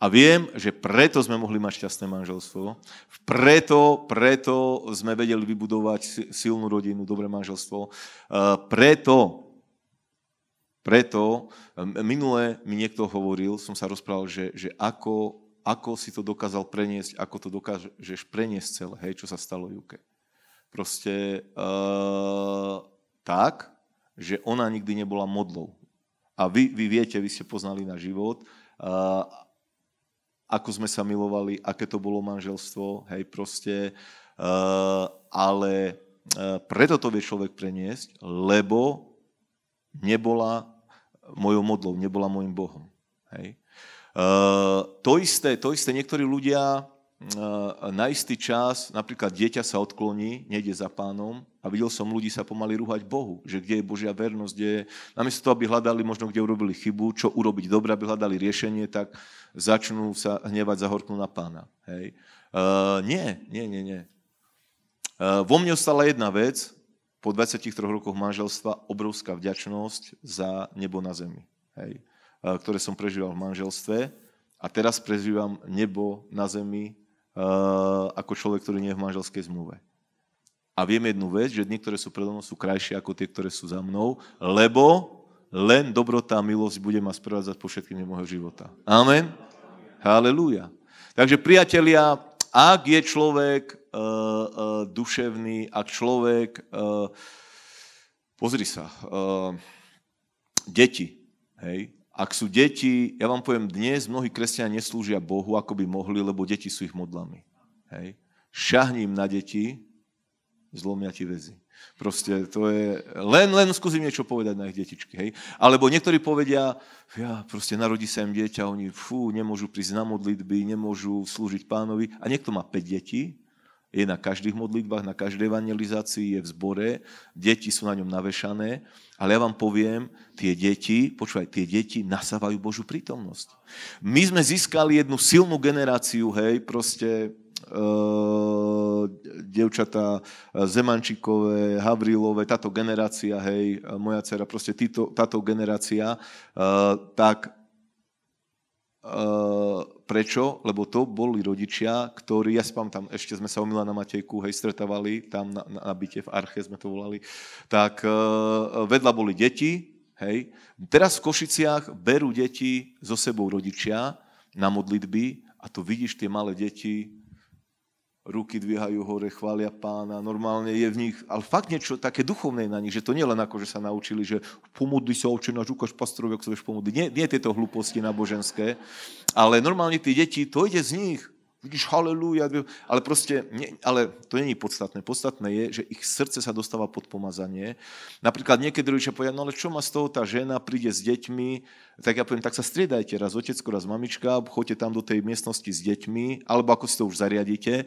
A viem, že preto sme mohli mať šťastné manželstvo, preto, preto sme vedeli vybudovať silnú rodinu, dobré manželstvo, e, preto, preto minule mi niekto hovoril, som sa rozprával, že, že ako, ako si to dokázal preniesť, ako to dokážeš preniesť celé, hej, čo sa stalo Juke. Proste uh, tak, že ona nikdy nebola modlou. A vy, vy viete, vy ste poznali na život, uh, ako sme sa milovali, aké to bolo manželstvo, hej, proste. Uh, ale uh, preto to vie človek preniesť, lebo nebola mojou modlou, nebola môjim Bohom. Hej. Uh, to, isté, to isté niektorí ľudia na istý čas napríklad dieťa sa odkloní, nejde za pánom a videl som ľudí sa pomaly rúhať Bohu, že kde je Božia vernosť, kde je... Namiesto toho, aby hľadali možno, kde urobili chybu, čo urobiť dobre, aby hľadali riešenie, tak začnú sa hnevať, horknú na pána. Hej. Uh, nie, nie, nie, nie. Uh, vo mne ostala jedna vec, po 23 rokoch manželstva, obrovská vďačnosť za nebo na zemi, hej, uh, ktoré som prežíval v manželstve a teraz prežívam nebo na zemi ako človek, ktorý nie je v manželskej zmluve. A viem jednu vec, že niektoré sú predo mnou, sú krajšie ako tie, ktoré sú za mnou, lebo len dobrota a milosť bude ma sprevádzať po všetkým môjho života. Amen. Halelúja. Takže priatelia, ak je človek uh, uh, duševný, ak človek... Uh, pozri sa, uh, deti, hej, ak sú deti, ja vám poviem, dnes mnohí kresťania neslúžia Bohu, ako by mohli, lebo deti sú ich modlami. Hej. Šahním na deti, zlomia ti väzy. Proste to je, len, len skúsim niečo povedať na ich detičky, hej. Alebo niektorí povedia, ja proste narodí sa im dieťa, oni fú, nemôžu prísť na modlitby, nemôžu slúžiť pánovi. A niekto má 5 detí je na každých modlitbách, na každej evangelizácii, je v zbore, deti sú na ňom navešané, ale ja vám poviem, tie deti, počúvaj, tie deti nasávajú Božú prítomnosť. My sme získali jednu silnú generáciu, hej, proste e, devčatá e, Zemančikové, Havrilové, táto generácia, hej, e, moja dcera, proste títo, táto generácia, e, tak Eh, prečo? Lebo to boli rodičia, ktorí, ja si pamätám, ešte sme sa u na Matejku, hej, stretávali tam na, na byte v Arche, sme to volali, tak eh, vedľa boli deti, hej. Teraz v Košiciach berú deti so sebou rodičia na modlitby a tu vidíš tie malé deti, ruky dvíhajú hore, chvália pána, normálne je v nich, ale fakt niečo také duchovné na nich, že to nie len ako, že sa naučili, že pomodli sa oči na ukáž pastorovi, ak sa vieš pomodli. Nie, nie tieto hlúposti náboženské, ale normálne tí deti, to ide z nich vidíš, halleluja, ale proste, nie, ale to není podstatné. Podstatné je, že ich srdce sa dostáva pod pomazanie. Napríklad niekedy rodičia povedia, no ale čo má z toho tá žena, príde s deťmi, tak ja poviem, tak sa striedajte, raz otecko, raz mamička, choďte tam do tej miestnosti s deťmi, alebo ako si to už zariadíte,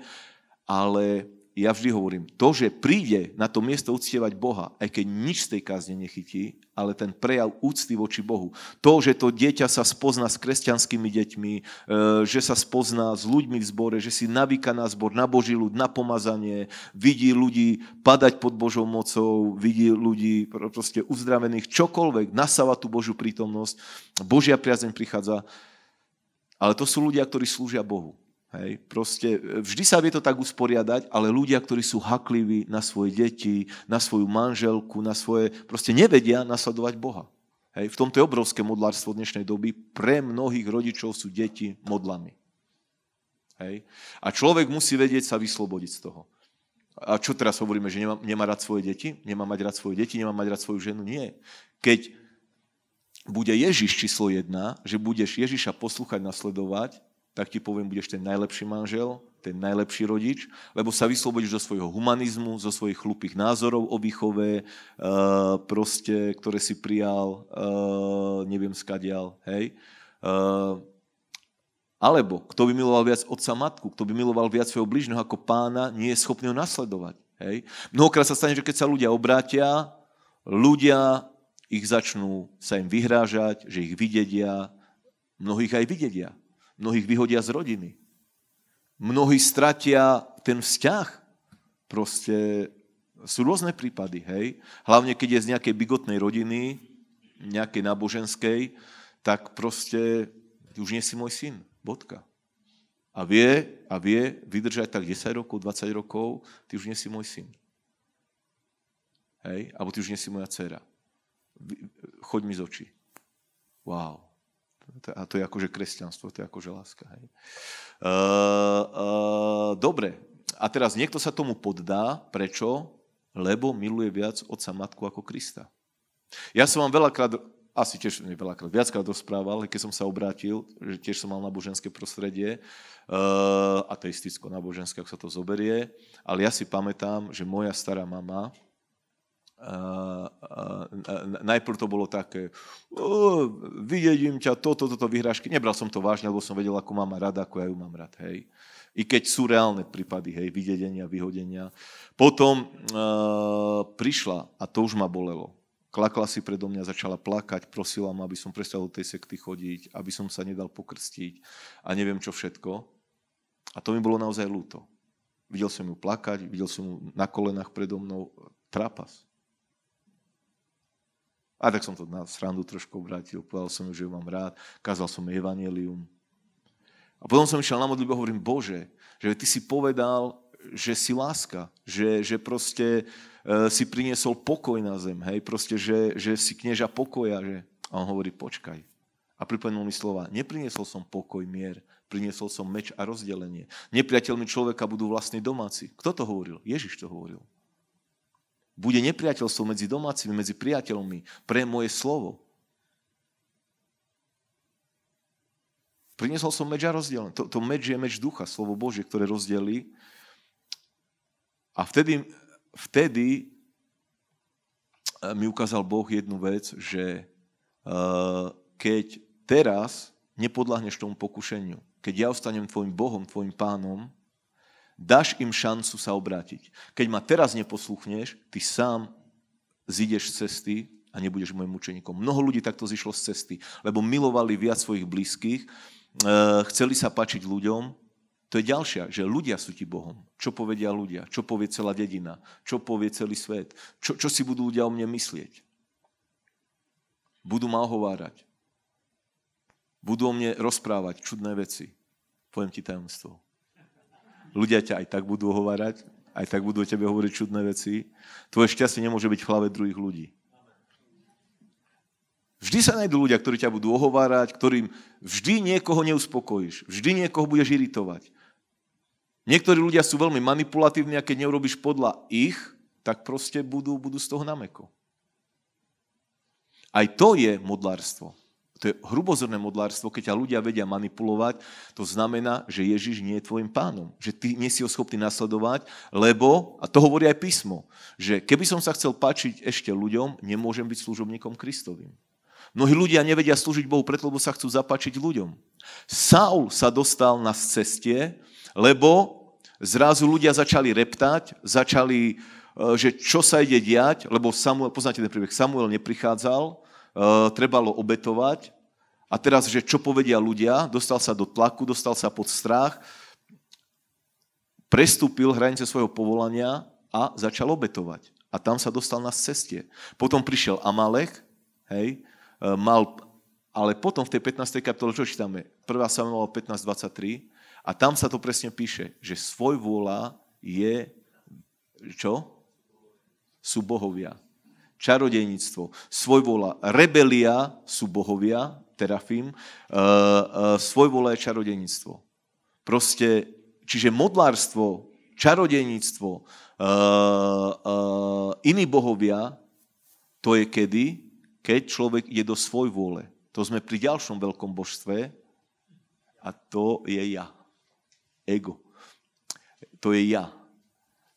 ale ja vždy hovorím, to, že príde na to miesto uctievať Boha, aj keď nič z tej kázne nechytí, ale ten prejav úcty voči Bohu. To, že to dieťa sa spozná s kresťanskými deťmi, e, že sa spozná s ľuďmi v zbore, že si navíka na zbor, na Boží ľud, na pomazanie, vidí ľudí padať pod Božou mocou, vidí ľudí proste uzdravených, čokoľvek, nasáva tú Božiu prítomnosť, Božia priazeň prichádza. Ale to sú ľudia, ktorí slúžia Bohu. Hej, proste e, vždy sa vie to tak usporiadať, ale ľudia, ktorí sú hakliví na svoje deti, na svoju manželku, na svoje, proste nevedia nasledovať Boha. Hej, v tomto je obrovské modlárstvo dnešnej doby. Pre mnohých rodičov sú deti modlami. Hej. A človek musí vedieť sa vyslobodiť z toho. A čo teraz hovoríme, že nemá, nemá rád svoje deti? Nemá mať rád svoje deti, nemá mať rád svoju ženu? Nie. Keď bude Ježiš číslo jedna, že budeš Ježiša poslúchať, nasledovať, tak ti poviem, budeš ten najlepší manžel, ten najlepší rodič, lebo sa vyslobodíš zo svojho humanizmu, zo svojich chlupých názorov o výchove, e, proste, ktoré si prijal, e, neviem skadial, hej. E, alebo, kto by miloval viac otca matku, kto by miloval viac svojho bližného ako pána, nie je schopný ho nasledovať. Hej? Mnohokrát sa stane, že keď sa ľudia obrátia, ľudia ich začnú sa im vyhrážať, že ich vydedia, mnohých aj vydedia. Mnohých vyhodia z rodiny. Mnohí stratia ten vzťah. Proste sú rôzne prípady, hej. Hlavne, keď je z nejakej bigotnej rodiny, nejakej náboženskej, tak proste už nie si môj syn. Bodka. A vie, a vie vydržať tak 10 rokov, 20 rokov, ty už nie si môj syn. Hej? Alebo ty už nie si moja dcera. Choď mi z očí. Wow a to je akože kresťanstvo, to je akože láska. Hej. Uh, uh, dobre, a teraz niekto sa tomu poddá. Prečo? Lebo miluje viac otca, matku ako Krista. Ja som vám veľakrát, asi tiež nie veľakrát, viackrát rozprával, keď som sa obrátil, že tiež som mal náboženské prostredie, uh, eh, ateisticko-náboženské, ak sa to zoberie, ale ja si pamätám, že moja stará mama, a, a, a najprv to bolo také, vyjedím ťa, toto, toto vyhrážky. Nebral som to vážne, lebo som vedel, ako mám rada, ako ja ju mám rád, hej. I keď sú reálne prípady, hej, vydedenia, vyhodenia. Potom e, prišla, a to už ma bolelo, klakla si predo mňa, začala plakať, prosila ma, aby som prestal do tej sekty chodiť, aby som sa nedal pokrstiť a neviem čo všetko. A to mi bolo naozaj ľúto. Videl som ju plakať, videl som ju na kolenách predo mnou, trapas. A tak som to na srandu trošku obrátil, povedal som ju, že ju mám rád, kázal som evanelium. A potom som išiel na modlitbu a hovorím, Bože, že ty si povedal, že si láska, že, že proste e, si priniesol pokoj na zem, hej, proste, že, že si knieža pokoja, že... A on hovorí, počkaj. A pripomenul mi slova, nepriniesol som pokoj, mier, priniesol som meč a rozdelenie. Nepriateľmi človeka budú vlastní domáci. Kto to hovoril? Ježiš to hovoril. Bude nepriateľstvo medzi domácimi, medzi priateľmi pre moje slovo. Prinesol som meč a rozdiel. To, to meč je meč ducha, slovo Bože, ktoré rozdelí. A vtedy, vtedy eh, mi ukázal Boh jednu vec, že eh, keď teraz nepodľahneš tomu pokušeniu, keď ja ostanem tvojim Bohom, tvojim pánom, Dáš im šancu sa obrátiť. Keď ma teraz neposluchneš, ty sám zídeš z cesty a nebudeš môjim učeníkom. Mnoho ľudí takto zišlo z cesty, lebo milovali viac svojich blízkych, eh, chceli sa pačiť ľuďom, to je ďalšia, že ľudia sú ti Bohom. Čo povedia ľudia? Čo povie celá dedina? Čo povie celý svet? Čo, čo si budú ľudia o mne myslieť? Budú ma ohovárať. Budú o mne rozprávať čudné veci. Poviem ti tajomstvo. Ľudia ťa aj tak budú hovárať, aj tak budú o tebe hovoriť čudné veci. Tvoje šťastie nemôže byť v hlave druhých ľudí. Vždy sa najdú ľudia, ktorí ťa budú ohovárať, ktorým vždy niekoho neuspokojíš, vždy niekoho budeš iritovať. Niektorí ľudia sú veľmi manipulatívni a keď neurobiš podľa ich, tak proste budú, budú z toho nameko. Aj to je modlárstvo to je hrubozorné modlárstvo, keď ťa ľudia vedia manipulovať, to znamená, že Ježiš nie je tvojim pánom, že ty nie si ho schopný nasledovať, lebo, a to hovorí aj písmo, že keby som sa chcel páčiť ešte ľuďom, nemôžem byť služobníkom Kristovým. Mnohí ľudia nevedia slúžiť Bohu preto, lebo sa chcú zapáčiť ľuďom. Saul sa dostal na cestie, lebo zrazu ľudia začali reptať, začali, e, že čo sa ide diať, lebo Samuel, poznáte ten príbeh, Samuel neprichádzal, e, trebalo obetovať a teraz, že čo povedia ľudia, dostal sa do tlaku, dostal sa pod strach, prestúpil hranice svojho povolania a začal obetovať. A tam sa dostal na ceste. Potom prišiel Amalek, hej, e, mal, ale potom v tej 15. kapitole, čo čítame? 1. Samuel 15.23 a tam sa to presne píše, že svoj vôľa je čo? Sú bohovia. Čarodejníctvo, svoj vôľa. Rebelia sú bohovia, Terafím, eh, eh, svoj volé čarodenictvo. Proste, čiže modlárstvo, čarodenictvo, eh, iní bohovia, to je kedy, keď človek ide do svoj vôle. To sme pri ďalšom veľkom božstve a to je ja. Ego. To je ja.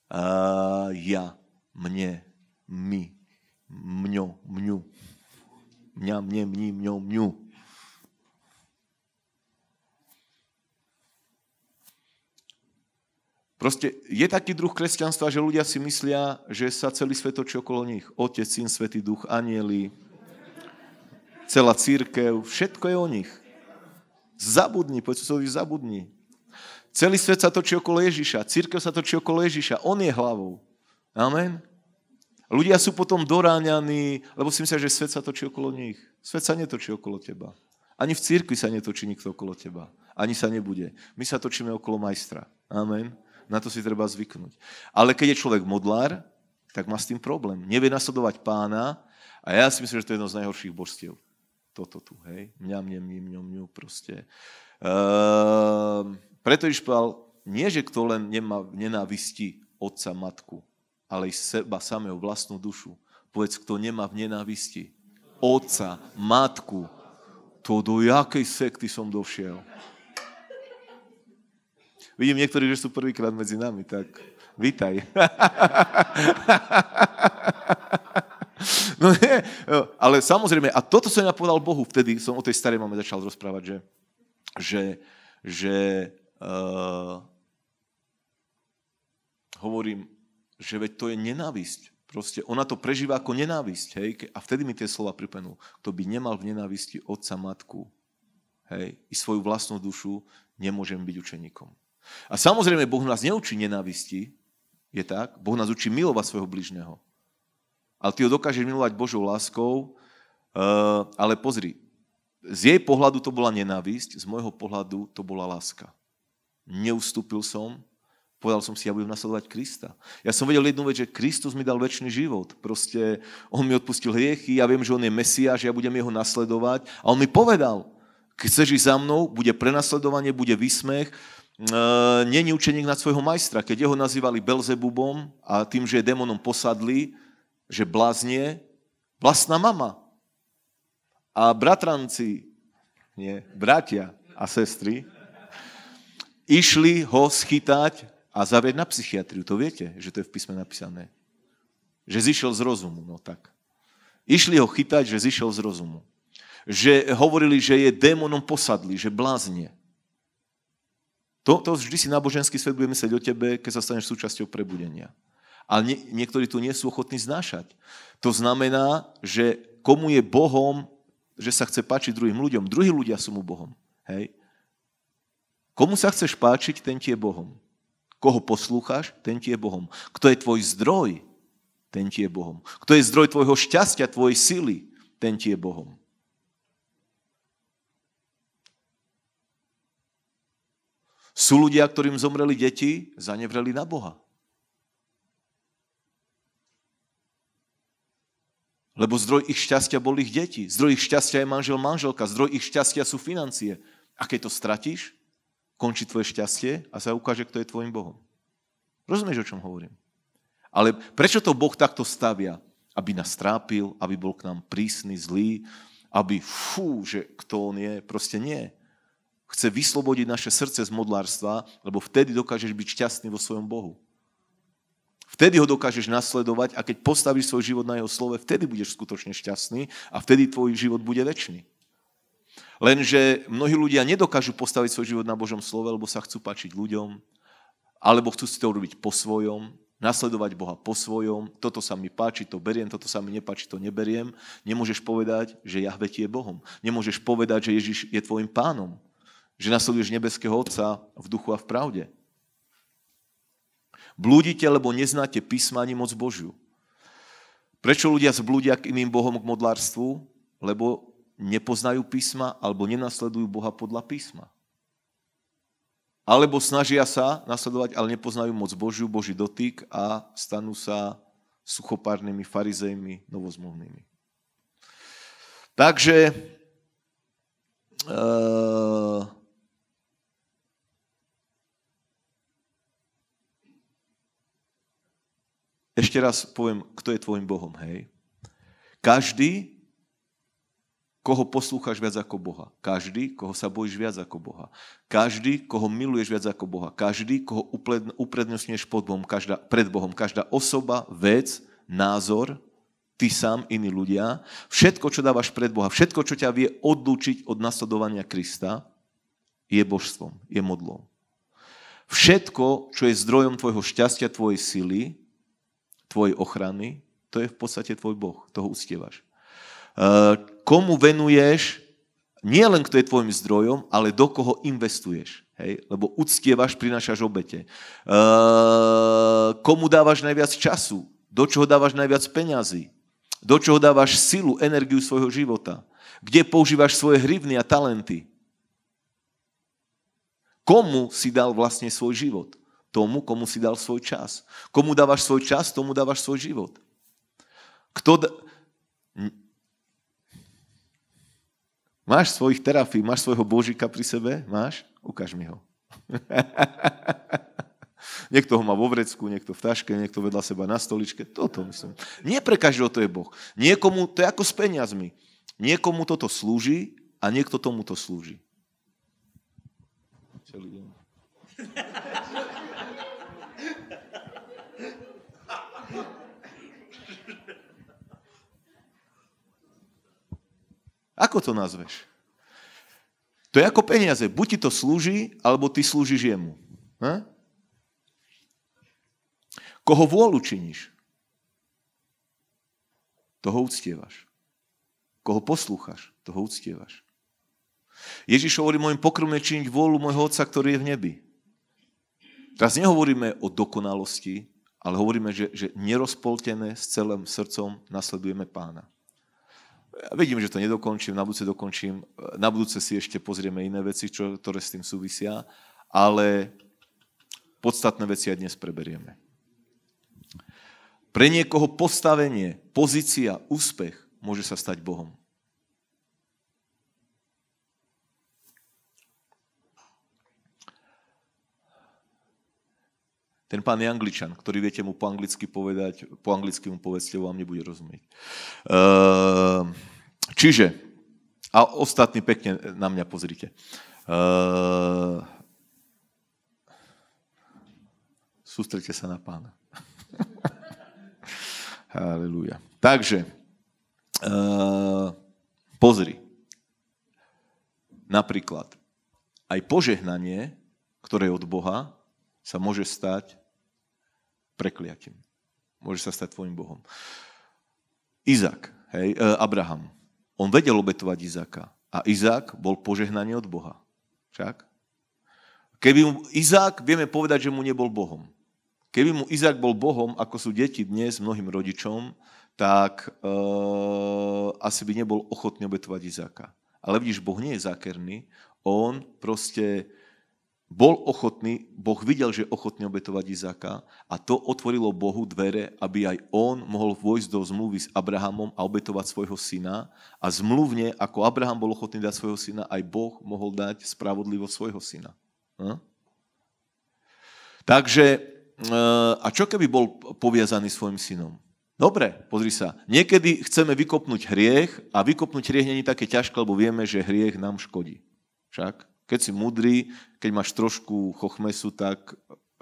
Uh, ja, mne, my, mňo, mňu. Mňa, mne, mni, mňo, mňu. Proste je taký druh kresťanstva, že ľudia si myslia, že sa celý svet točí okolo nich. Otec, syn, svetý duch, anieli, celá církev, všetko je o nich. Zabudni, povedz susedovi, zabudni. Celý svet sa točí okolo Ježiša, církev sa točí okolo Ježiša, on je hlavou. Amen. Ľudia sú potom doráňaní, lebo si myslia, že svet sa točí okolo nich. Svet sa netočí okolo teba. Ani v cirkvi sa netočí nikto okolo teba. Ani sa nebude. My sa točíme okolo majstra. Amen na to si treba zvyknúť. Ale keď je človek modlár, tak má s tým problém. Nevie nasledovať pána a ja si myslím, že to je jedno z najhorších božstiev. Toto tu, hej. Mňa, mňa, mňa, mňa, mňa, proste. Ehm, preto povedal, nie, že kto len nemá, nenávisti otca, matku, ale i seba, samého, vlastnú dušu. Povedz, kto nemá v nenávisti otca, matku, to do jakej sekty som došiel. Vidím niektorí, že sú prvýkrát medzi nami, tak vítaj. No nie, ale samozrejme, a toto som ja povedal Bohu, vtedy som o tej starej mame začal rozprávať, že, že, že uh, hovorím, že veď to je nenávisť. Proste ona to prežíva ako nenávisť. Hej? A vtedy mi tie slova pripenú. Kto by nemal v nenávisti otca, matku hej, i svoju vlastnú dušu, nemôžem byť učeníkom. A samozrejme, Boh nás neučí nenávisti, je tak? Boh nás učí milovať svojho bližného. Ale ty ho dokážeš milovať Božou láskou, eh, ale pozri, z jej pohľadu to bola nenávisť, z môjho pohľadu to bola láska. Neustúpil som, Povedal som si, ja budem nasledovať Krista. Ja som vedel jednu vec, že Kristus mi dal väčší život. Proste on mi odpustil hriechy, ja viem, že on je že ja budem jeho nasledovať. A on mi povedal, chceš ísť za mnou, bude prenasledovanie, bude výsmech, Ehm, není učeník nad svojho majstra. Keď jeho nazývali Belzebubom a tým, že je démonom posadli, že bláznie vlastná mama. A bratranci, nie, bratia a sestry, išli ho schytať a zavrieť na psychiatriu. To viete, že to je v písme napísané. Že zišiel z rozumu, no tak. Išli ho chytať, že zišiel z rozumu. Že hovorili, že je démonom posadli, že bláznie. To, to vždy si náboženský svet bude myslieť o tebe, keď sa staneš súčasťou prebudenia. Ale nie, niektorí tu nie sú ochotní znášať. To znamená, že komu je Bohom, že sa chce páčiť druhým ľuďom. Druhí ľudia sú mu Bohom. Hej? Komu sa chceš páčiť, ten ti je Bohom. Koho poslúchaš, ten ti je Bohom. Kto je tvoj zdroj, ten ti je Bohom. Kto je zdroj tvojho šťastia, tvojej sily, ten ti je Bohom. Sú ľudia, ktorým zomreli deti, zanevreli na Boha. Lebo zdroj ich šťastia bol ich deti. Zdroj ich šťastia je manžel, manželka. Zdroj ich šťastia sú financie. A keď to stratíš, končí tvoje šťastie a sa ukáže, kto je tvojim Bohom. Rozumieš, o čom hovorím? Ale prečo to Boh takto stavia? Aby nás trápil, aby bol k nám prísny, zlý, aby fú, že kto on je, proste nie chce vyslobodiť naše srdce z modlárstva, lebo vtedy dokážeš byť šťastný vo svojom Bohu. Vtedy ho dokážeš nasledovať a keď postavíš svoj život na jeho slove, vtedy budeš skutočne šťastný a vtedy tvoj život bude väčší. Lenže mnohí ľudia nedokážu postaviť svoj život na Božom slove, lebo sa chcú pačiť ľuďom, alebo chcú si to urobiť po svojom, nasledovať Boha po svojom, toto sa mi páči, to beriem, toto sa mi nepáči, to neberiem. Nemôžeš povedať, že Jahve ti je Bohom. Nemôžeš povedať, že Ježiš je tvojim pánom že nasleduješ nebeského Otca v duchu a v pravde. Blúdite, lebo neznáte písma ani moc Božiu. Prečo ľudia zblúdia k iným Bohom k modlárstvu? Lebo nepoznajú písma alebo nenasledujú Boha podľa písma. Alebo snažia sa nasledovať, ale nepoznajú moc Božiu, Boží dotyk a stanú sa suchopárnymi farizejmi, novozmluvnými. Takže e- Ešte raz poviem, kto je tvojim Bohom, hej? Každý, koho poslúchaš viac ako Boha. Každý, koho sa bojíš viac ako Boha. Každý, koho miluješ viac ako Boha. Každý, koho uprednostňuješ pod Bohom, každá, pred Bohom. Každá osoba, vec, názor, ty sám, iní ľudia. Všetko, čo dávaš pred Boha, všetko, čo ťa vie odlúčiť od nasledovania Krista, je božstvom, je modlom. Všetko, čo je zdrojom tvojho šťastia, tvojej sily, tvojej ochrany, to je v podstate tvoj Boh, toho ustievaš. Eh, komu venuješ, nie len kto je tvojim zdrojom, ale do koho investuješ. Hej? Lebo uctievaš, prinášaš obete. Eh, komu dávaš najviac času, do čoho dávaš najviac peňazí, do čoho dávaš silu, energiu svojho života, kde používaš svoje hrivny a talenty. Komu si dal vlastne svoj život? tomu, komu si dal svoj čas. Komu dávaš svoj čas, tomu dávaš svoj život. Kto da... Máš svojich terafí, máš svojho božika pri sebe? Máš? Ukáž mi ho. niekto ho má vo vrecku, niekto v taške, niekto vedľa seba na stoličke. Toto myslím. Nie pre každého to je Boh. Niekomu, to je ako s peniazmi. Niekomu toto slúži a niekto tomu to slúži. Čo ľudia? Ako to nazveš? To je ako peniaze. Buď ti to slúži, alebo ty slúžiš jemu. Ha? Hm? Koho vôľu činíš, toho uctievaš. Koho poslúchaš, toho uctievaš. Ježiš hovorí, môjim pokrom činiť vôľu môjho Otca, ktorý je v nebi. Teraz nehovoríme o dokonalosti, ale hovoríme, že, že nerozpoltené s celým srdcom nasledujeme pána. Vidím, že to nedokončím, na budúce dokončím, na budúce si ešte pozrieme iné veci, čo, ktoré s tým súvisia, ale podstatné veci aj dnes preberieme. Pre niekoho postavenie, pozícia, úspech môže sa stať Bohom. Ten pán je angličan, ktorý viete mu po anglicky povedať, po anglicky mu povedzte, vám nebude rozumieť. Ehm, čiže, a ostatní pekne na mňa pozrite. Uh, sústrete sa na pána. Halelúja. Takže, ehm, pozri. Napríklad, aj požehnanie, ktoré je od Boha, sa môže stať prekliatím. Môže sa stať tvojim Bohom. Izak, hej, e, Abraham, on vedel obetovať Izaka. A Izak bol požehnanie od Boha. Však? Keby mu Izák, vieme povedať, že mu nebol Bohom. Keby mu Izák bol Bohom, ako sú deti dnes mnohým rodičom, tak e, asi by nebol ochotný obetovať Izáka. Ale vidíš, Boh nie je zákerný. On proste bol ochotný, Boh videl, že je ochotný obetovať Izáka a to otvorilo Bohu dvere, aby aj on mohol vojsť do zmluvy s Abrahamom a obetovať svojho syna a zmluvne, ako Abraham bol ochotný dať svojho syna, aj Boh mohol dať spravodlivosť svojho syna. Hm? Takže, e, a čo keby bol poviazaný svojim synom? Dobre, pozri sa. Niekedy chceme vykopnúť hriech a vykopnúť hriech není také ťažké, lebo vieme, že hriech nám škodí. Však? Keď si mudrý, keď máš trošku chochmesu, tak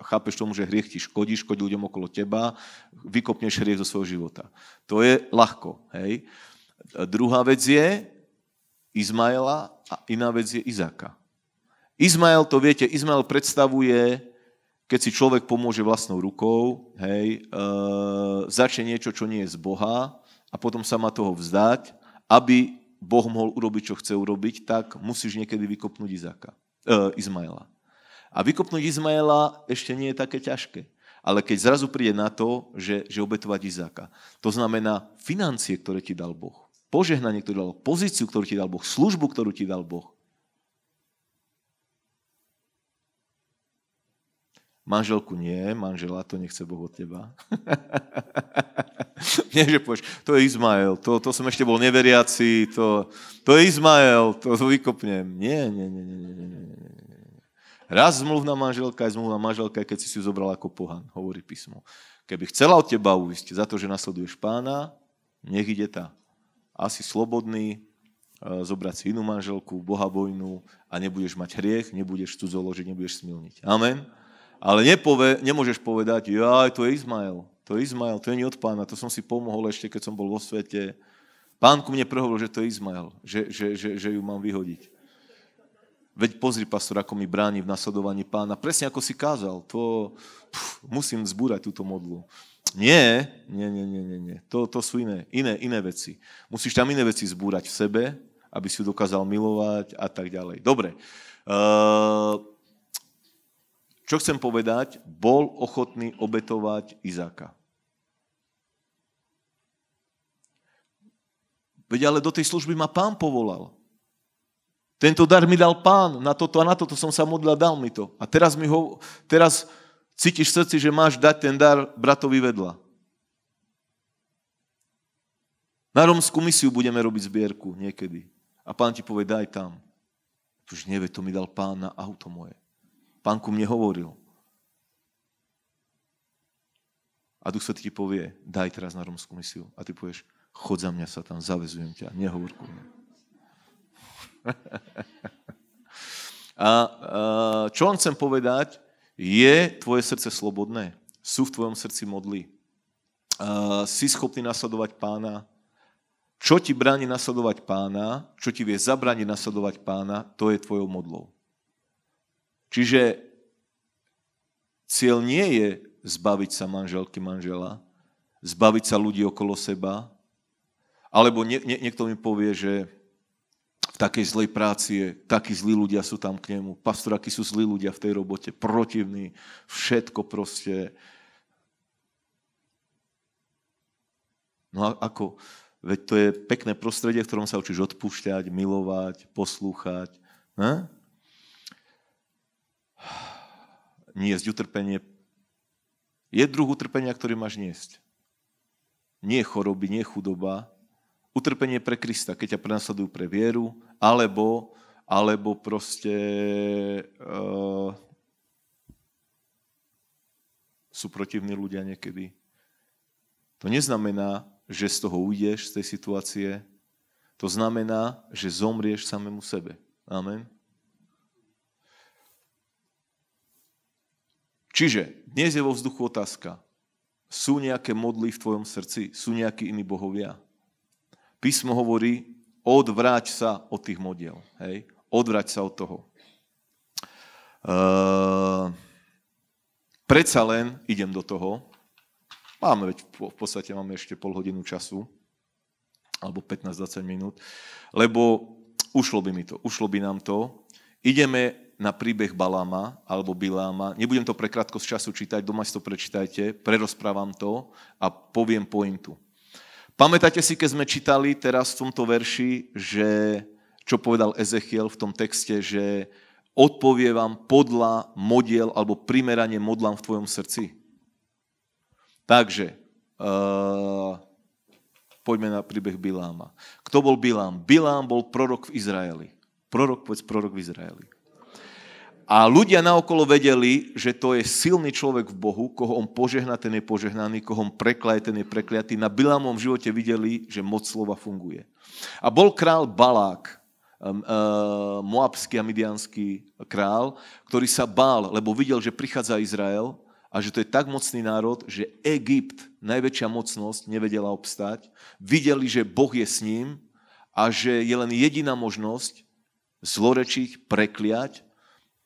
chápeš tomu, že hriech ti škodí, škodí ľuďom okolo teba, vykopneš hriech zo svojho života. To je ľahko. Hej? Druhá vec je Izmaela a iná vec je Izáka. Izmael, to viete, Izmael predstavuje, keď si človek pomôže vlastnou rukou, hej, e, začne niečo, čo nie je z Boha a potom sa má toho vzdať, aby Boh mohol urobiť, čo chce urobiť, tak musíš niekedy vykopnúť Izaka, e, Izmaela. A vykopnúť Izmaela ešte nie je také ťažké. Ale keď zrazu príde na to, že, že obetovať Izáka. To znamená financie, ktoré ti dal Boh. Požehnanie, ktoré dal Boh. Pozíciu, ktorú ti dal Boh. Službu, ktorú ti dal Boh. Manželku nie, manžela to nechce Boh od teba. Nie, že povieš, to je Izmael, to, to som ešte bol neveriaci, to, to je Izmael, to vykopnem. Nie, nie, nie, nie, nie, nie, nie. Raz zmluvná manželka je zmluvná manželka, keď si si zobral ako pohan, hovorí písmo. Keby chcela od teba uísť za to, že nasleduješ pána, nech ide tá. Asi slobodný, e, zobrať si inú manželku, bohabojnú a nebudeš mať hriech, nebudeš cudzoložiť, nebudeš smilniť. Amen. Ale nepove, nemôžeš povedať, ja, to je Izmael to je Izmael, to nie od pána, to som si pomohol ešte, keď som bol vo svete. Pán ku mne prehovoril, že to je Izmael, že, že, že, že ju mám vyhodiť. Veď pozri, pastor, ako mi bráni v nasledovaní pána. Presne ako si kázal, to pf, musím zbúrať túto modlu. Nie, nie, nie, nie, nie, nie. To, to sú iné, iné, iné veci. Musíš tam iné veci zbúrať v sebe, aby si ju dokázal milovať a tak ďalej. Dobre. Uh, čo chcem povedať? Bol ochotný obetovať Izáka. Veď ale do tej služby ma pán povolal. Tento dar mi dal pán, na toto a na toto som sa modlil a dal mi to. A teraz, mi ho, teraz cítiš v srdci, že máš dať ten dar bratovi vedla. Na romskú misiu budeme robiť zbierku niekedy. A pán ti povie, daj tam. už nevie, to mi dal pán na auto moje. Pán ku mne hovoril. A Duch Svetý ti povie, daj teraz na romskú misiu. A ty povieš, chod za mňa sa tam, zavezujem ťa, nehovor ku mne. a, a čo vám chcem povedať, je tvoje srdce slobodné? Sú v tvojom srdci modly? A, si schopný nasledovať pána? Čo ti bráni nasledovať pána, čo ti vie zabrániť nasledovať pána, to je tvojou modlou. Čiže cieľ nie je zbaviť sa manželky manžela, zbaviť sa ľudí okolo seba, alebo nie, nie, niekto mi povie, že v takej zlej práci je, takí zlí ľudia sú tam k nemu, pastor, akí sú zlí ľudia v tej robote, protivní, všetko proste. No a ako? Veď to je pekné prostredie, v ktorom sa učíš odpúšťať, milovať, poslúchať. Ne? niesť utrpenie. Je druh utrpenia, ktorý máš niesť. Nie choroby, nie chudoba. Utrpenie pre Krista, keď ťa prenasledujú pre vieru, alebo, alebo proste uh, sú protivní ľudia niekedy. To neznamená, že z toho ujdeš, z tej situácie. To znamená, že zomrieš samému sebe. Amen. Čiže dnes je vo vzduchu otázka. Sú nejaké modly v tvojom srdci? Sú nejakí iní bohovia? Písmo hovorí, odvráť sa od tých modiel. Hej? Odvráť sa od toho. Uh, predsa len idem do toho. Máme, veď v podstate máme ešte pol hodinu času, alebo 15-20 minút, lebo ušlo by mi to, ušlo by nám to. Ideme na príbeh Balama alebo Biláma. Nebudem to pre z času čítať, doma si to prečítajte, prerozprávam to a poviem pointu. Pamätáte si, keď sme čítali teraz v tomto verši, že čo povedal Ezechiel v tom texte, že odpovie vám podľa modiel alebo primeranie modlám v tvojom srdci. Takže, uh, poďme na príbeh Biláma. Kto bol Bilám? Bilám bol prorok v Izraeli. Prorok, povedz prorok v Izraeli. A ľudia naokolo vedeli, že to je silný človek v Bohu, koho on požehná, ten je požehnaný, koho on prekláje, ten je prekliatý. Na bilámom živote videli, že moc slova funguje. A bol král Balák, eh, moabský a midianský král, ktorý sa bál, lebo videl, že prichádza Izrael a že to je tak mocný národ, že Egypt, najväčšia mocnosť, nevedela obstať. Videli, že Boh je s ním a že je len jediná možnosť zlorečiť, prekliať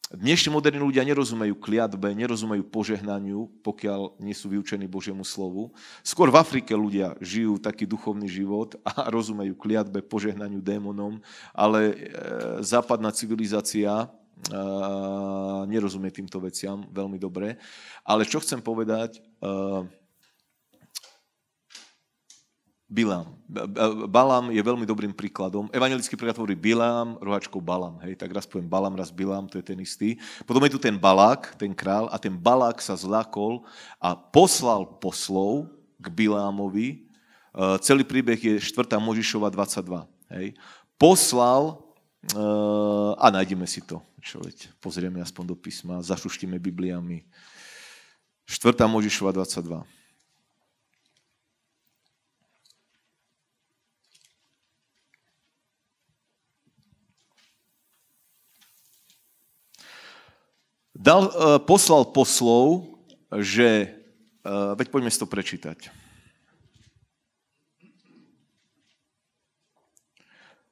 Dnešní moderní ľudia nerozumejú kliatbe, nerozumejú požehnaniu, pokiaľ nie sú vyučení Božiemu slovu. Skôr v Afrike ľudia žijú taký duchovný život a rozumejú kliatbe, požehnaniu démonom, ale e, západná civilizácia e, nerozumie týmto veciam veľmi dobre. Ale čo chcem povedať, e, Bilám. Balám je veľmi dobrým príkladom. Evangelický príklad hovorí Bilám, rohačkou Balám. Hej, tak raz poviem Balám, raz Bilám, to je ten istý. Potom je tu ten Balák, ten král, a ten Balák sa zlákol a poslal poslov k Bilámovi. E, celý príbeh je 4. Možišova 22. Hej. Poslal, e, a nájdeme si to, čo veď, pozrieme aspoň do písma, zašuštíme Bibliami. 4. Možišova 22. Dal, eh, poslal poslov, že... Eh, veď poďme si to prečítať.